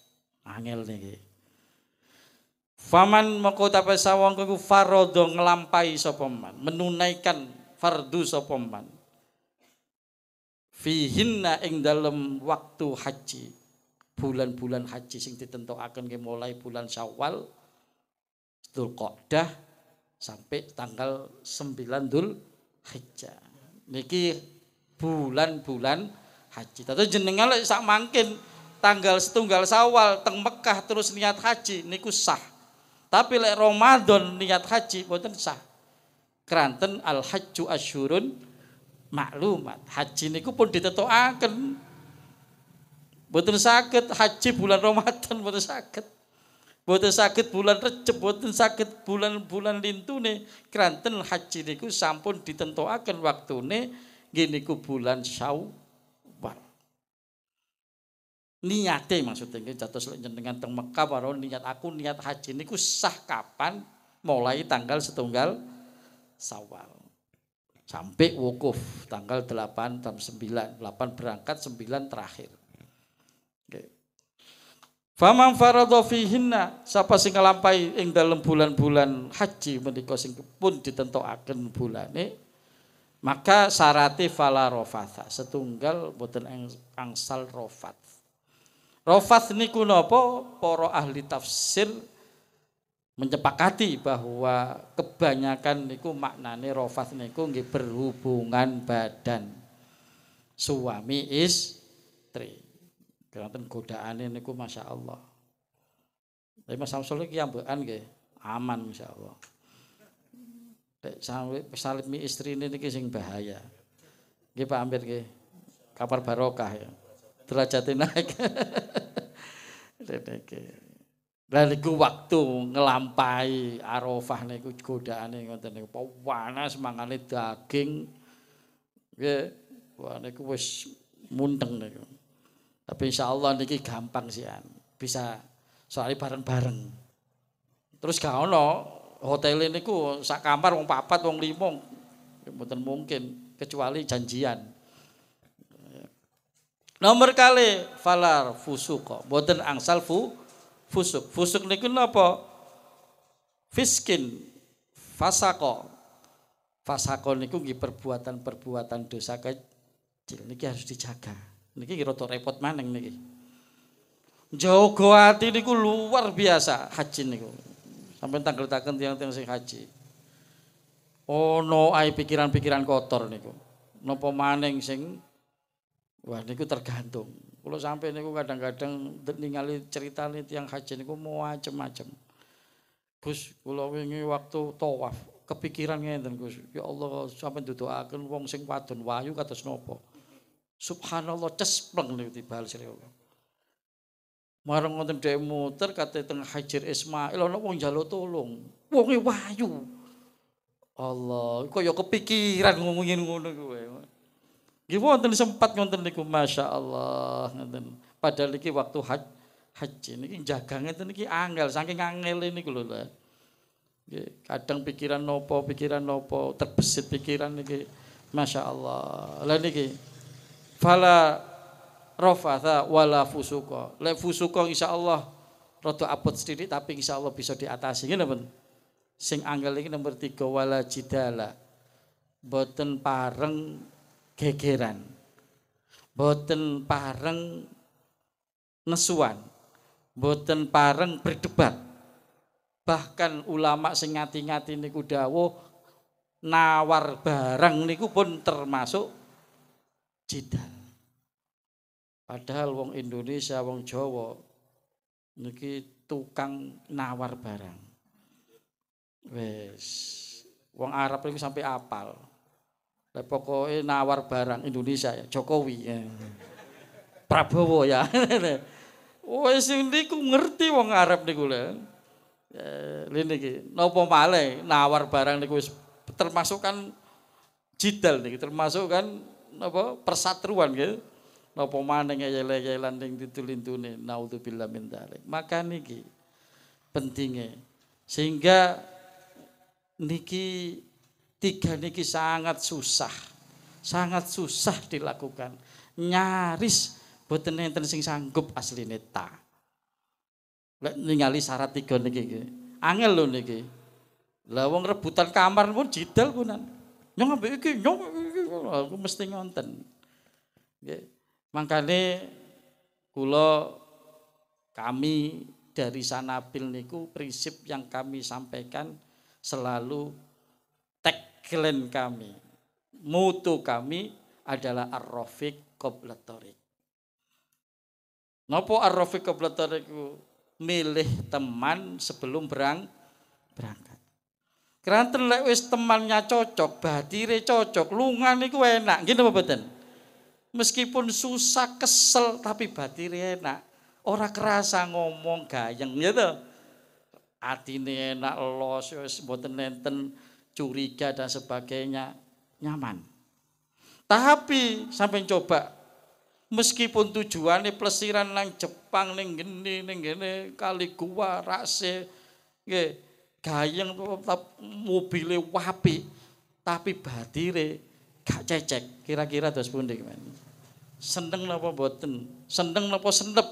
Angel niki. Faman moko pesawangku sawang ngelampai faradha menunaikan fardu sopoman fihinna ing dalem waktu haji bulan-bulan haji sing ditentokaken ke mulai bulan Syawal dul Dzulqa'dah sampai tanggal 9 dul Hijjah niki bulan-bulan haji tata jenengan lek sak mangkin tanggal setunggal Syawal teng Mekah terus niat haji niku sah tapi lek Ramadan niat haji boten sah keranten al hajju asyurun maklumat haji niku pun ditetokaken boten sakit haji bulan Ramadan boten sakit boten sakit bulan Recep boten sakit bulan-bulan lintune keranten haji niku sampun ditentokaken waktune gini niku bulan Syawal niate maksudnya jatuh selanjutnya dengan teng Mekah baru niat aku niat haji niku sah kapan mulai tanggal setunggal Syawal Sampai wukuf tanggal 8 sampai 9. 8 berangkat, 9 terakhir. Okay. Faman faradha fihinna sapa sing nglampahi ing dalam bulan-bulan haji menika sing pun ditentokaken bulane maka syarate fala rofatha setunggal boten angsal rofat. Rofat niku napa para ahli tafsir menyepakati bahwa kebanyakan niku maknane rofat niku nggih berhubungan badan suami istri kelihatan godaan niku masya Allah tapi Mas Samsul iki ambekan nggih aman masya Allah salib, salib mi istri ini niki sing bahaya nggih Pak Amir nggih kabar barokah ya Derajate naik <laughs> Lah niku waktu ngelampahi Arafah niku godaane ngoten nih panas mangane daging. ya, wah niku wis mundeng niku. Tapi insyaallah niki gampang an, Bisa soalnya bareng-bareng. Terus gak ono hotel ku sak kamar wong papat wong limong, ya kemudian mungkin kecuali janjian. Nomor kali falar fusuko, boten angsal fu fusuk. Fusuk niku napa? Fiskin, fasako. Fasako niku nggih perbuatan-perbuatan dosa kecil niki harus dijaga. Niki rada repot maning niki. hati ati niku luar biasa haji niku. Sampai tanggletaken tiang-tiang sing haji. Oh no, ay pikiran-pikiran kotor niku. Nopo maning sing wah niku tergantung. Kalau sampai niku kadang-kadang ningali cerita nih tiang haji niku mau macem-macem. Gus, kalau wingi waktu tawaf kepikiran ngenten Gus. Ya Allah, sampai akan wong sing wadon wayu kata napa. Subhanallah cespleng niku tibal sire Allah. Marang wonten dhek muter kate teng Hajar Ismail ana wong njaluk tolong. Wonge wayu. Allah, ya kepikiran ngomongin ngono kuwe. Nggih wonten sempat ngonten niku masyaallah ngoten. Padahal iki waktu haji haji niki jaga ngeten iki angel saking angel niku lho lah. kadang pikiran nopo, pikiran nopo, terbesit pikiran niki. Masya Allah. Lah niki fala rafatha wala fusuka. Lek fusuka insyaallah rada abot sithik tapi insyaallah bisa diatasi. Ngene pun. Sing angel iki nomor tiga wala jidala. Boten pareng gegeran. Boten pareng nesuan. Boten pareng berdebat. Bahkan ulama sing ngati-ngati niku dawuh nawar barang niku pun termasuk jidal. Padahal wong Indonesia, wong Jawa niki tukang nawar barang. Wes, wong Arab niku sampai apal pokoknya nawar barang Indonesia ya, Jokowi ya. Prabowo ya. <laughs> Wah sini ku ngerti wong Arab nih lho. Ya, Lene ki, nopo malih nawar barang nih wis termasuk kan jidal niki termasuk kan nopo persatruan gitu. Napa maning eyel landing ning titul-intune naudzubillah min dzalik. Maka niki pentingnya sehingga niki tiga niki sangat susah sangat susah dilakukan nyaris boten enten sing sanggup asli neta lek ningali syarat tiga niki angel lo niki lah wong rebutan kamar pun jidal punan nyong ambek iki nyong iki aku mesti ngonten nggih mangkane kula kami dari sanapil niku prinsip yang kami sampaikan selalu Klien kami, mutu kami adalah arrofik kobletorik. Nopo arrofik rafiq milih teman sebelum berang berangkat. Keranten lek wis temannya cocok, batire cocok, lungan itu enak, gini apa beten? Meskipun susah kesel tapi batire enak. Orang kerasa ngomong gayeng gitu. Atine enak los buatan mboten nenten curiga dan sebagainya nyaman. Tapi sampai coba meskipun tujuannya plesiran nang Jepang neng gini neng gini kali gua rase nge, gayeng mobilnya wapi tapi batire gak cecek kira-kira terus pun gimana? seneng napa boten seneng napa senep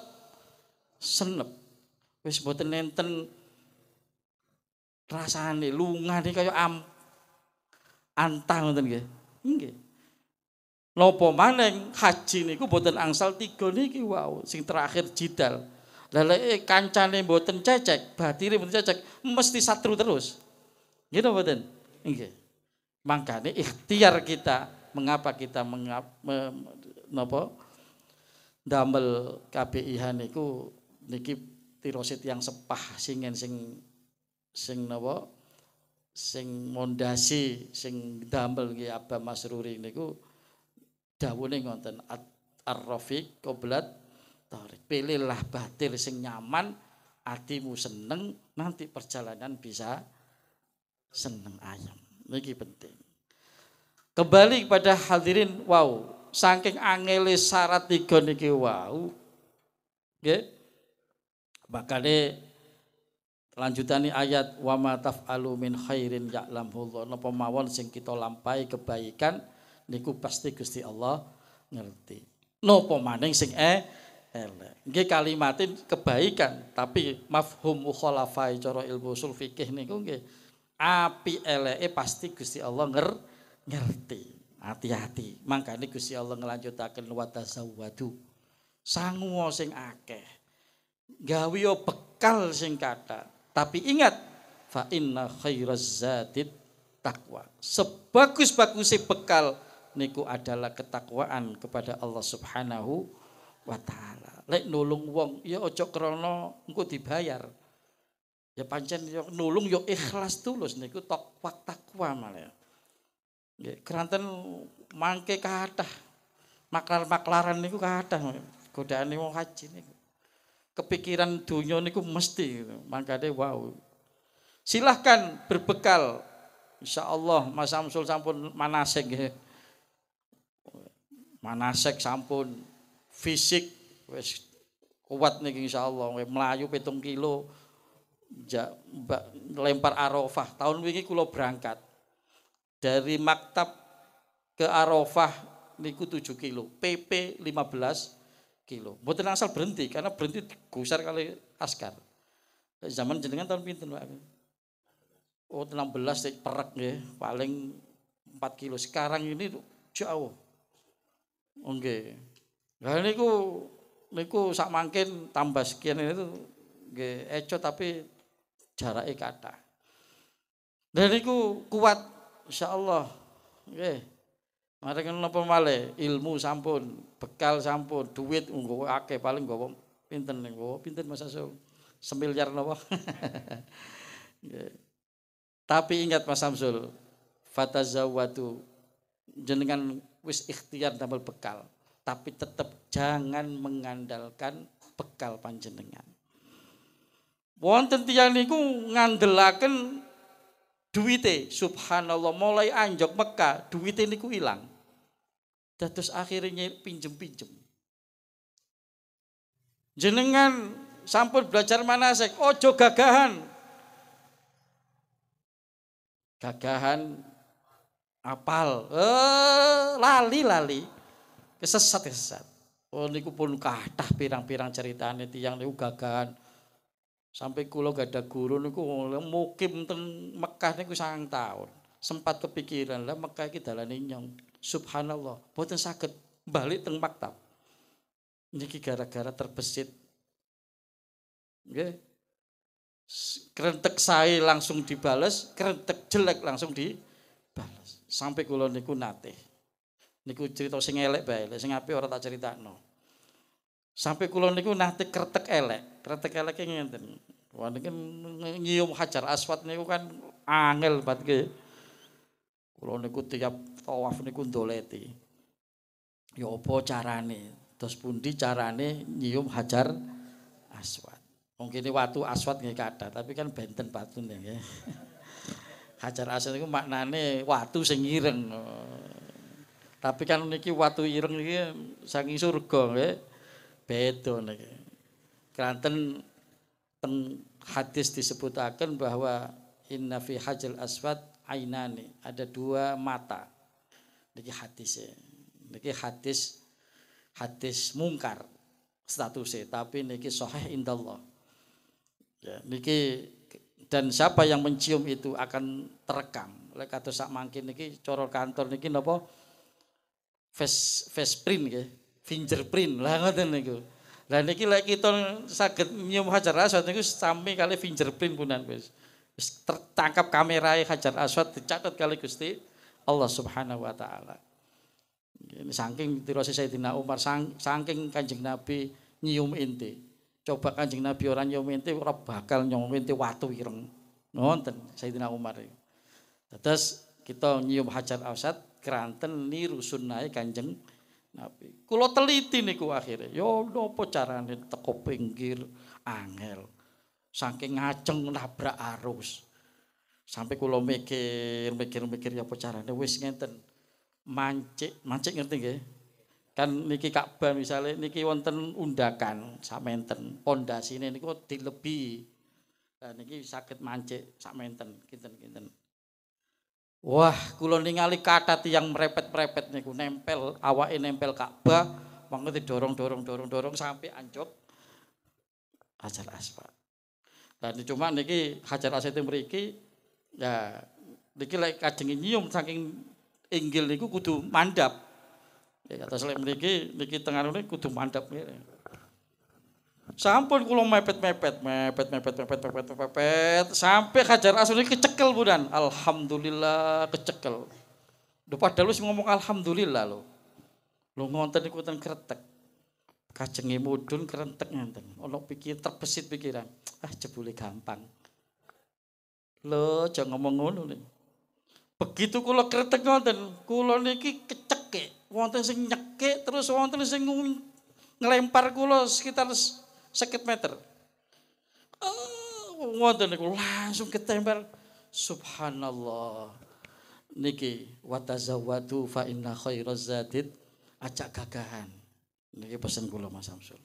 senep wis boten nenten rasane nih kayak amp antah ngoten nggih. Nggih. Napa maneng haji niku boten angsal tiga niki wau sing terakhir jidal. lek eh, kancane boten cecek, batire boten cecek, mesti satru terus. Nggih to boten? Nggih. Mangkane ikhtiar kita mengapa kita mengap, me, napa damel KBIH niku niki tirosit yang sepah singen sing sing napa sing mondasi sing damel ki Abah Masruri niku dawuhe ngonten ar-rafiq qoblat tarik pilihlah batil sing nyaman atimu seneng nanti perjalanan bisa seneng ayam niki penting kembali kepada hadirin wow saking angele syarat tiga niki wow nggih makane Lanjutane ayat wa ma taf'alu min khairin ya'lamullah. Napa mawon sing kita lampahi kebaikan niku pasti Gusti Allah ngerti. Napa maning sing eh elek. Nggih kalimatin kebaikan tapi mafhum ukhalafai cara ilmu usul fikih niku nggih api eleke pasti Gusti Allah nger ngerti. Hati-hati. Mangkane Gusti Allah ngelanjutaken wa tasawwadu. Sangu sing akeh. Gawiyo bekal sing kathah. Tapi ingat, fa inna khairaz takwa. Sebagus-bagusnya bekal niku adalah ketakwaan kepada Allah Subhanahu wa taala. Lek nulung wong ya aja krana engko dibayar. Ya pancen yo ya nulung yo ya ikhlas tulus niku takwa takwa malah. Nggih, keranten mangke kathah. Maklar-maklaran niku kathah godaane wong haji niku kepikiran dunia niku mesti mangkade wow silahkan berbekal Insya Allah Mas Samsul sampun manasek ya. manasek sampun fisik wes kuat nih Insya Allah melayu petung kilo ja, mbak, lempar arafah tahun ini kulo berangkat dari maktab ke arafah niku 7 kilo PP 15 kilo. Mboten asal berhenti karena berhenti gusar kali askar. Zaman jenengan tahun pinten Pak? Oh 16 perak ya, paling 4 kilo. Sekarang ini jauh. Oke. Oh, nah ini ku niku sak mangkin tambah sekian itu nggih eco tapi jaraknya kata. Dan niku kuat insyaallah. Nggih. Mereka nopo malih ilmu sampun, bekal sampun, duit nggo akeh paling pinter pinten nggo pinten masa so Semilyar nopo. <laughs> Tapi ingat Mas Samsul, zawatu jenengan wis ikhtiar tambal bekal, tapi tetap jangan mengandalkan bekal panjenengan. Wonten tiyang niku ngandelaken duwite subhanallah mulai anjok Mekah duwite niku hilang. Terus akhirnya pinjem-pinjem. Jenengan sampun belajar manasek, ojo gagahan. Gagahan apal, eh, lali-lali, kesesat-kesesat. Oh niku pun kathah pirang-pirang ceritane yang niku gagahan. Sampai gak ada guru niku oh, mukim teng Mekah niku sangat tahun. Sempat kepikiran lah Mekah kita lah ninyong subhanallah boten sakit balik teng maktab niki gara-gara terbesit Oke. kerentek saya langsung dibales kerentek jelek langsung dibales sampai kula niku nate niku cerita sing elek bae sing apik ora tak critakno sampai kula niku nate kretek elek kretek eleke ngenten wah niki nyium hajar aswat niku kan angel banget Kula niku tiap tawaf niku ndoleti. Ya apa carane? Terus pundi carane nyium Hajar Aswad. Mungkin ini watu aswad nggih kada, tapi kan benten patune ya. <laughs> Hajar Aswad niku maknane watu sing ireng. Tapi kan niki watu ireng niki saking surga nggih. Beda niki. Kranten teng hadis disebutaken bahwa inna fi hajal aswad ainani, ada dua mata. Niki hadis Niki ya. hadis hadis mungkar statusnya, tapi niki sahih indallah. Ya, niki dan siapa yang mencium itu akan terekam. Oleh kata sak mangkin niki coro kantor niki napa face face print nggih, fingerprint lah ngoten niku. Lah niki lek kita sakit nyium hajar rasa niku sami kali fingerprint punan wis tertangkap kamera Hajar Aswad dicatat kali Gusti Allah Subhanahu wa taala. Ini saking tirosi Sayyidina Umar saking Kanjeng Nabi nyium inti. Coba Kanjeng Nabi orang nyium inti ora bakal nyium inti watu ireng. Nonton Sayyidina Umar. Terus kita nyium Hajar Aswad keranten niru sunnah Kanjeng Nabi. Kulo teliti niku akhirnya. Yo ya, nopo carane teko pinggir angel saking ngaceng nabrak arus. Sampai kulo mikir, mikir-mikir ya apa carane wes ngenten. Mancik, mancik ngerti nggih? Kan niki Ka'bah misalnya niki wonten undakan samenten pondasine niku dilebi. dan niki sakit mancik samenten kinten-kinten. Wah, kulo ningali kata tiang merepet-merepet niku nempel awake nempel Ka'bah, monggo dorong dorong dorong-dorong sampai anjok ajar asfal. Dan nah, cuma niki Hajar asetim mriki ya niki lek kajeng nyium saking inggil niku kudu mandap. Ya atas lek mriki niki tengah ini kudu mandap ya. Sampun kula mepet-mepet, mepet-mepet, mepet-mepet, mepet sampai Hajar asetim ini kecekel budan. Alhamdulillah kecekel. Duh padahal wis ngomong alhamdulillah lho. Lho ngonten ikutan kretek. Kacengi mudun kerentek ngenten. Ana pikir terbesit pikiran. Ah jebule gampang. lo jangan ngomong ngono nih Begitu kulo kerentek nganten, kulo niki keceke wonten sing nyeke terus wonten sing ngelempar kulo sekitar sekit meter. Oh, wonten niku langsung ketempel. Subhanallah. Niki watazawadu fa inna khairuz zadid acak gagahan. Niki pesen kula Mas Samsul.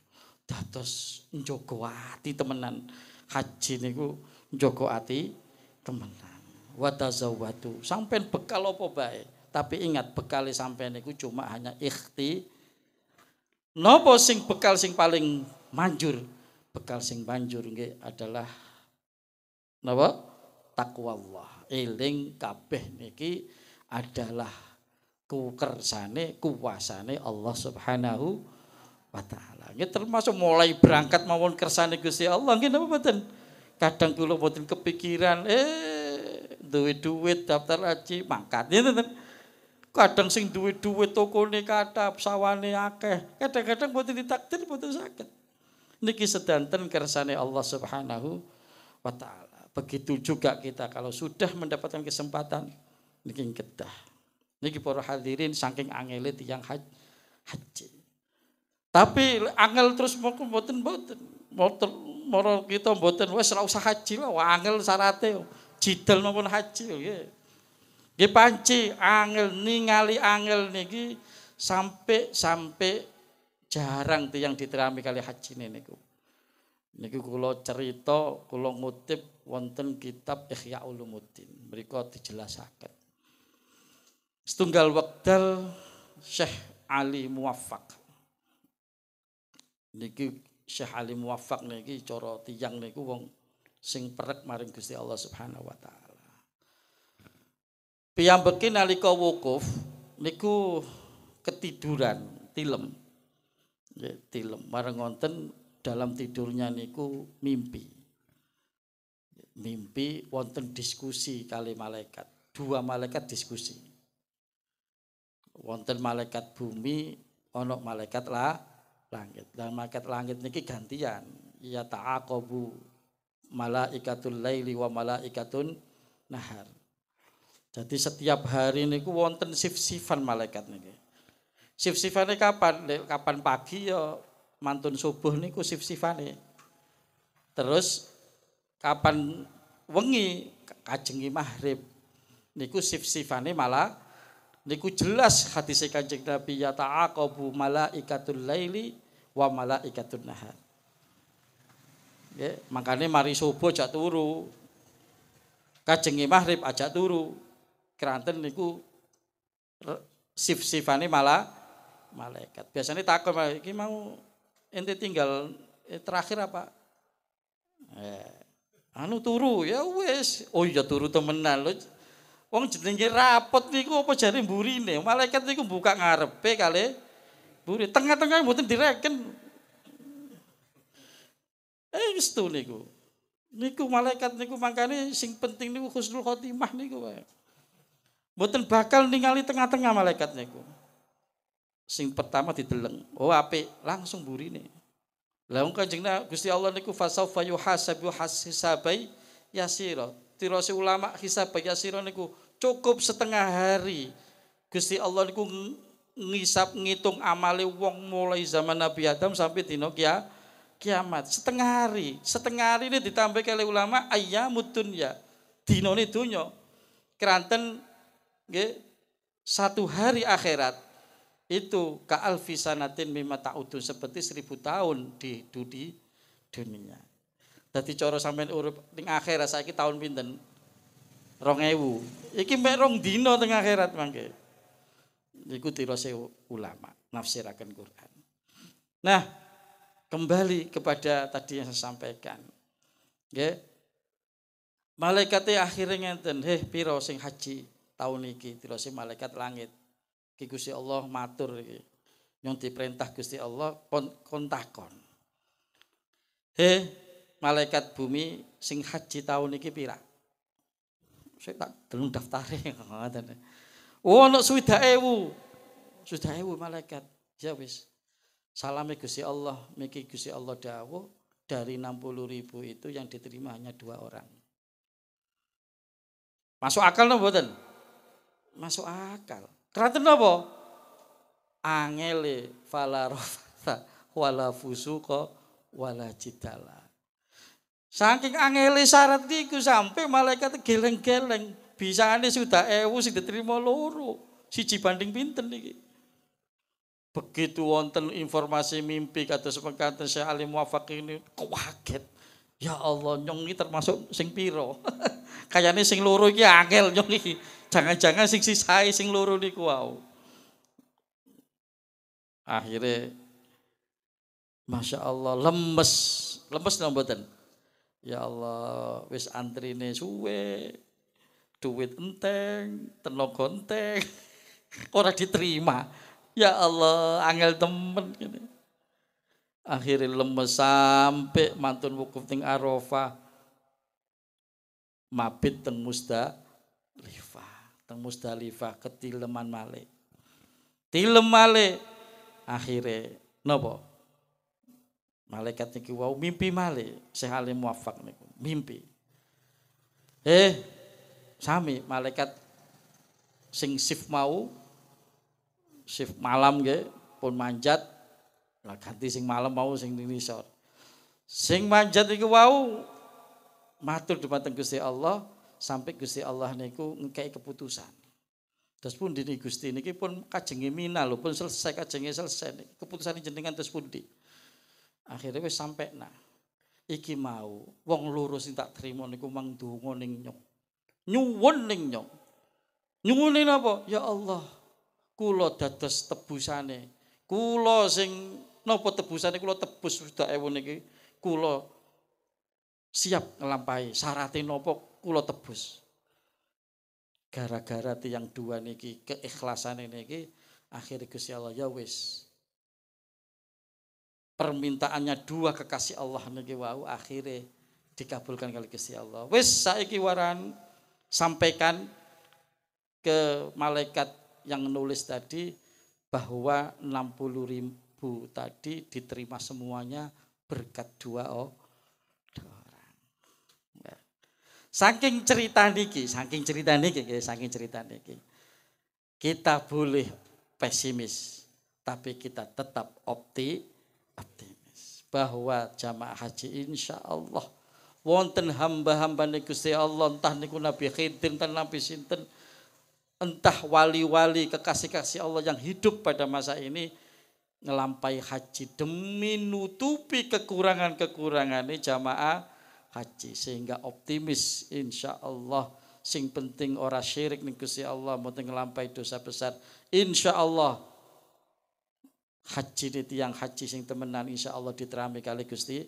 Dados njogo ati temenan. Haji niku njogo ati temenan. Wa tazawwatu. Sampeyan bekal apa bae? Tapi ingat bekal sampeyan niku cuma hanya ikhti. Napa sing bekal sing paling manjur? Bekal sing manjur nggih adalah napa? Takwa Allah. Eling kabeh niki adalah kukersane kuwasane Allah Subhanahu wa taala. Nggih ya, termasuk mulai berangkat mawon kersane Gusti Allah nggih napa mboten? Kadang kula mboten kepikiran eh duit-duit daftar haji mangkat nggih ten. Kadang sing duit-duit tokone kata sawane akeh. Kadang-kadang mboten ditakdir mboten sakit Niki sedanten kersane Allah Subhanahu wa taala. Begitu juga kita kalau sudah mendapatkan kesempatan niki kedah. Niki para hadirin saking angele tiyang haji. Tapi angel terus mau boten boten Motor moro kita boten wes ora usah haji lah, angel sarate, cidel maupun haji ya. Di panci angel ningali angel niki sampai sampai jarang tuh yang diterami kali haji niku. Niku kulo cerita, kulo ngutip wonten kitab Ikhya Ulumuddin. Mriku dijelasaken. Setunggal wekdal Syekh Ali Muwaffaq niki Syekh Ali Muwaffaq niki cara tiyang niku wong sing perek maring Gusti Allah Subhanahu wa taala. Piyambeki nalika wukuf niku ketiduran, tilem. Ya, tilem. Marang wonten dalam tidurnya niku mimpi. Mimpi wonten diskusi kali malaikat. Dua malaikat diskusi. Wonten malaikat bumi, onok malaikat lah langit. Dan malaikat langit niki gantian. Ya ta'akobu malaikatul laili wa malaikatun nahar. Jadi setiap hari niku wonten sif-sifan malaikat niki. sif ini kapan? Kapan pagi ya mantun subuh niku sif ini. Terus kapan wengi kajengi maghrib niku sif-sifane malah niku jelas hati Kanjeng Nabi ya ta'akobu malaikatul laili wa malaikatun nahar. Ya, makanya mari subuh jak turu. Kajengi maghrib aja turu. Keranten niku sif-sifane malah malaikat. Biasanya takut iki mau ente tinggal eh, terakhir apa? Eh, anu turu ya wes. Oh iya turu temenan lho. Wong jenenge rapot niku apa jare mburine? Malaikat niku buka ngarepe kali Buri tengah-tengah mboten direken. Eh gitu niku. Niku malaikat niku makanya sing penting niku khusnul khotimah niku wae. Mboten bakal ningali tengah-tengah malaikat niku. Sing pertama dideleng. Oh apik, langsung nih Lah wong Kanjeng Gusti Allah niku fasaufa yuhasabu hisabai yasira. Tirose ulama hisab yasira niku cukup setengah hari. Gusti Allah niku ngisap ngitung amale wong mulai zaman Nabi Adam sampai dino kia, kiamat setengah hari setengah hari ini ditambah oleh ulama ayyamud dunya dino ini dunya keranten nge, satu hari akhirat itu ka alfisanatin mimma ta'udun seperti seribu tahun di dudi dunia jadi coro sampai urup ning akhirat saya tahun pinten? ewu Iki mek rong dino tengah akhirat mangke. Iku tirose ulama nafsirakan Quran. Nah, kembali kepada tadi yang saya sampaikan. Nggih. malaikatnya akhirnya ngenten, "Heh, pira sing haji tahun iki?" Tirose malaikat langit. Ki Allah matur iki. Yang diperintah Gusti Allah kon, kon takon. "Heh, malaikat bumi sing haji tahun iki pira?" Saya tak belum daftare <laughs> ngoten. Oh, anak sudah ewu. Sudah ewu malaikat. Ya wis. Salami Gusti Allah, miki Gusti Allah dawo. dari 60 ribu itu yang diterima hanya dua orang. Masuk akal no boten? Masuk akal. no apa? Angele falarofata wala fusuko wala jidala. Saking angele syarat itu sampai malaikat geleng-geleng bisa ini sudah ewu sing diterima loro. Siji banding pinten nih, Begitu wonten informasi mimpi kata sepengkatan saya Ali wafak ini kaget. Ya Allah, nyong ini termasuk sing piro. <laughs> Kayane sing loro iki angel nyong iki. Jangan-jangan sing sisai sing loro niku wau. Akhirnya Masya Allah lemes, lemes nang Ya Allah, wis antri nih suwe, duit enteng, tenok enteng, <laughs> orang diterima. Ya Allah, angel temen Gini. Gitu. Akhirnya lemes sampai mantun wukuf ting Arafah. Mabit teng musda, lifa, teng musda lifa ketileman male. Tilem male akhirnya nopo? Malaikat niki wau mimpi male, sehalim wafak muafak niku, mimpi. Eh, sami malaikat sing shift mau shift malam ge pun manjat lah ganti sing malam mau sing nisor sing manjat iku wau matur dumateng Gusti Allah sampai Gusti Allah niku ngekei keputusan terus pun dini Gusti niki pun kajengi mina lho pun selesai kajengi selesai niki keputusan jenengan terus di akhirnya wis sampai nah iki mau wong lurus sing tak terima niku mang donga ning nyok nyuwun ning nyong. Nyuwune apa Ya Allah, kulo dados tebusane. kulo sing nopo tebusane kulo tebus ewon niki. kulo siap ngelampai. syarate nopo kulo tebus. Gara-gara tiang dua niki keikhlasan niki akhirnya Gusti Allah ya wis permintaannya dua kekasih Allah niki wau akhirnya dikabulkan kali Gusti Allah. Wis saiki waran sampaikan ke malaikat yang nulis tadi bahwa 60 ribu tadi diterima semuanya berkat dua oh, orang. Saking cerita niki, saking cerita niki, saking cerita niki. Kita boleh pesimis, tapi kita tetap opti, optimis bahwa jamaah haji insya Allah wonten hamba-hamba niku Gusti Allah entah niku Nabi Khidir entah Nabi sinten entah wali-wali kekasih-kasih Allah yang hidup pada masa ini ngelampai haji demi nutupi kekurangan-kekurangan ini jamaah haji sehingga optimis insya Allah sing penting orang syirik nih Gusti Allah mau ngelampai dosa besar insya Allah haji ini tiang haji sing temenan insya Allah diterami kali Gusti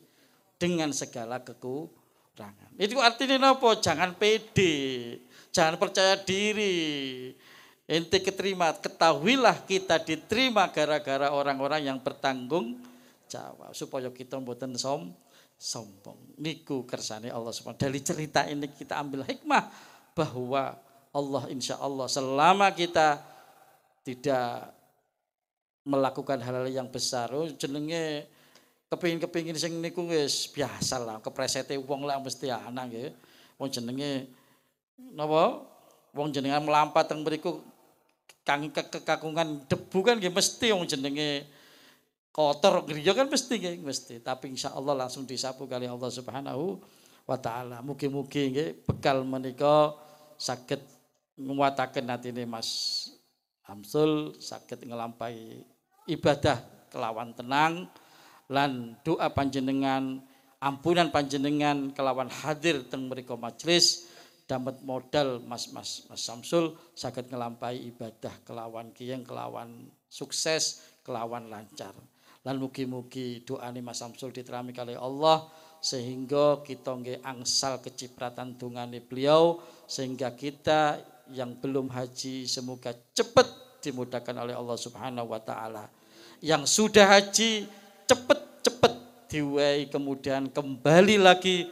dengan segala keku Tangan. Itu artinya apa? Jangan pede, jangan percaya diri. Ente keterima, ketahuilah kita diterima gara-gara orang-orang yang bertanggung jawab supaya kita membuatkan som sombong. Niku kersane Allah SWT. Dari cerita ini kita ambil hikmah bahwa Allah insya Allah selama kita tidak melakukan hal-hal yang besar, oh, jenenge kepingin-kepingin sing niku wis biasa lah kepresete wong lah mesti ana nggih. Ya. Wong jenenge napa? Wong jenengan melampat teng mriku kang kekakungan debu kan nggih mesti wong jenenge kotor griya kan mesti nggih mesti. Tapi insyaallah langsung disapu kali Allah Subhanahu wa taala. Mugi-mugi nggih bekal menika saged nguwataken atine Mas Hamsul saged ngelampai ibadah kelawan tenang lan doa panjenengan ampunan panjenengan kelawan hadir teng mereka majelis dapat modal mas mas mas Samsul sakit ngelampai ibadah kelawan kiyang kelawan sukses kelawan lancar lan mugi mugi doa nih mas Samsul diterami kali Allah sehingga kita nggih angsal kecipratan dungane beliau sehingga kita yang belum haji semoga cepat dimudahkan oleh Allah Subhanahu wa taala. Yang sudah haji cepet-cepet diwai kemudian kembali lagi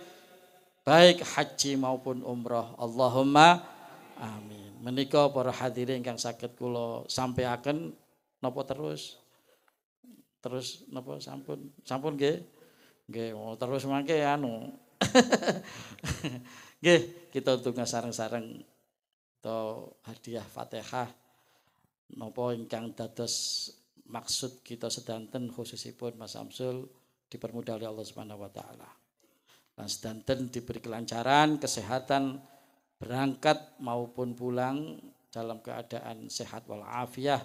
baik haji maupun umroh. Allahumma amin. Menika para hadirin kang sakit kulo kula akan nopo terus terus nopo sampun sampun nggih nggih oh, terus mangke anu <laughs> nggih kita untuk sareng-sareng atau hadiah Fatihah nopo ingkang dados maksud kita sedanten khususipun Mas Samsul dipermudah oleh Allah Subhanahu wa taala. dan nah, sedanten diberi kelancaran, kesehatan berangkat maupun pulang dalam keadaan sehat walafiah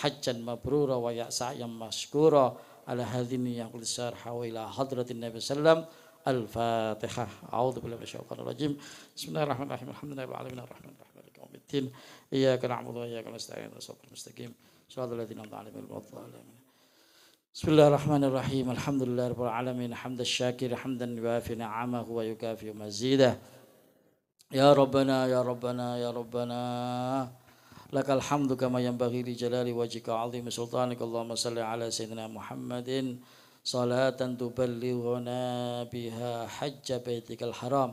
hajjan mabrura wa yang maskura ala hadhihi yaqul sar hawila hadratin nabi sallam al-fatihah a'udzu billahi minasyaitonir rajim bismillahirrahmanirrahim alhamdulillahi rabbil alamin Arrahmanirrahim. maliki yaumiddin iyyaka na'budu wa iyyaka nasta'in ihdinash mustaqim صراط الذين أنعمت عليهم غير بسم الله الرحمن الرحيم الحمد لله رب العالمين حمد الشاكر حمدا يوافي نعمه ويكافئ مزيده يا ربنا يا ربنا يا ربنا لك الحمد كما ينبغي لجلال وجهك عظيم سلطانك اللهم صل على سيدنا محمد صلاة تبلغنا بها حج بيتك الحرام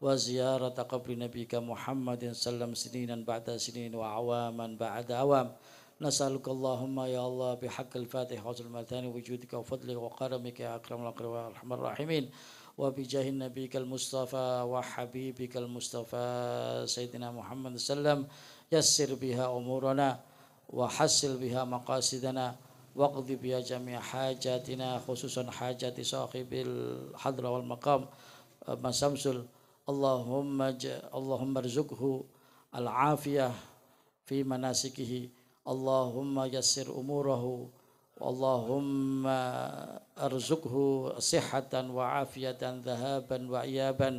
وزيارة قبر نبيك محمد صلى الله عليه وسلم سنين بعد سنين وعواما بعد عوام نسألك اللهم يا الله بحق الفاتح وصل المرتان وجودك وفضلك وكرمك يا أكرم الأكرم وأرحم الراحمين وبجاه نبيك المصطفى وحبيبك المصطفى سيدنا محمد صلى الله عليه وسلم يسر بها أمورنا وحسل بها مقاصدنا واقض بها جميع حاجاتنا خصوصا حاجات صاحب الحضرة والمقام ما سمسل اللهم ج... اللهم ارزقه العافية في مناسكه اللهم يسر أموره اللهم ارزقه صحة وعافية ذهابا وإيابا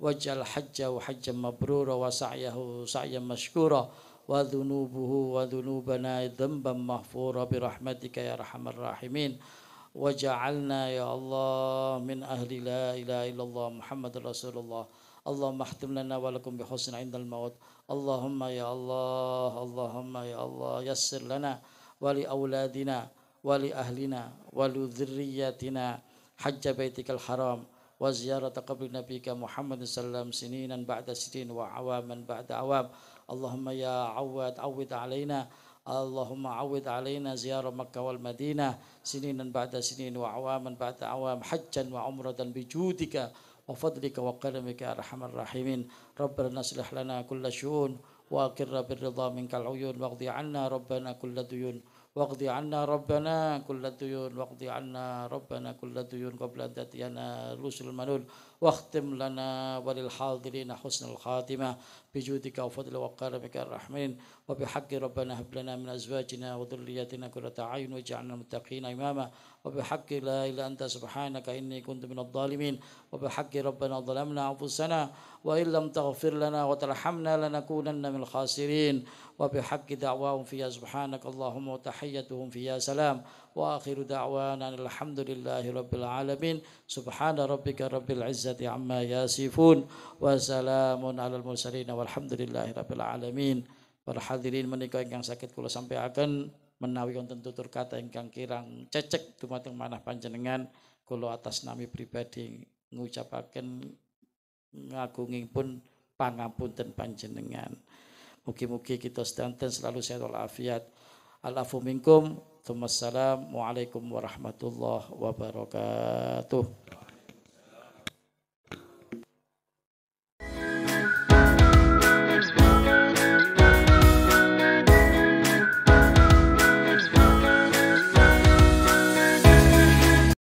واجعل حجه حجا مبرورا وسعيه سعيا مشكورا وذنوبه وذنوبنا ذنبا مغفورا برحمتك يا أرحم الراحمين وجعلنا يا الله من أهل لا إله إلا الله محمد رسول الله اللهم احتم لنا ولكم بحسن عند الموت اللهم يا الله اللهم يا الله يسر لنا ولأولادنا ولأهلنا ولذرياتنا حج بيتك الحرام وزيارة قبر نبيك محمد صلى الله عليه وسلم سنين بعد سنين وعواما بعد عوام اللهم يا عود عود علينا اللهم عود علينا زيارة مكة والمدينة سنين بعد سنين وعواما بعد عوام حجا وعمرة بجودك وفضلك وكرمك يا أرحم الراحمين ربنا اصلح لنا كل شؤون وأقر بالرضا منك العيون واقض عنا ربنا كل الديون واقض عنا ربنا كل الديون واقض عنا ربنا كل الديون قبل أن تأتينا رسل المنون واختم لنا وللحاضرين حسن الخاتمة بجودك وفضل وكرمك الرحمن وبحق ربنا هب لنا من أزواجنا وذرياتنا كرة عين واجعلنا المتقين إماما وبحق لا إلا أنت سبحانك إني كنت من الظالمين وبحق ربنا ظلمنا أنفسنا وإن لم تغفر لنا وترحمنا لنكونن من الخاسرين وبحق دعواهم فيها سبحانك اللهم وتحيتهم فيها سلام وآخر دعوانا الحمد لله رب العالمين سبحان ربك رب العزة عما يصفون وسلام على المرسلين والحمد لله رب العالمين Para hadirin menikah yang sakit kula sampaikan menawi wonten tutur kata ingkang kirang cecek dumateng mana panjenengan kula atas nami pribadi ngucapaken ngagunging pun pangampun dan panjenengan. Mugi-mugi kita sedanten selalu sehat walafiat. Alafu minkum. Assalamualaikum warahmatullahi wabarakatuh.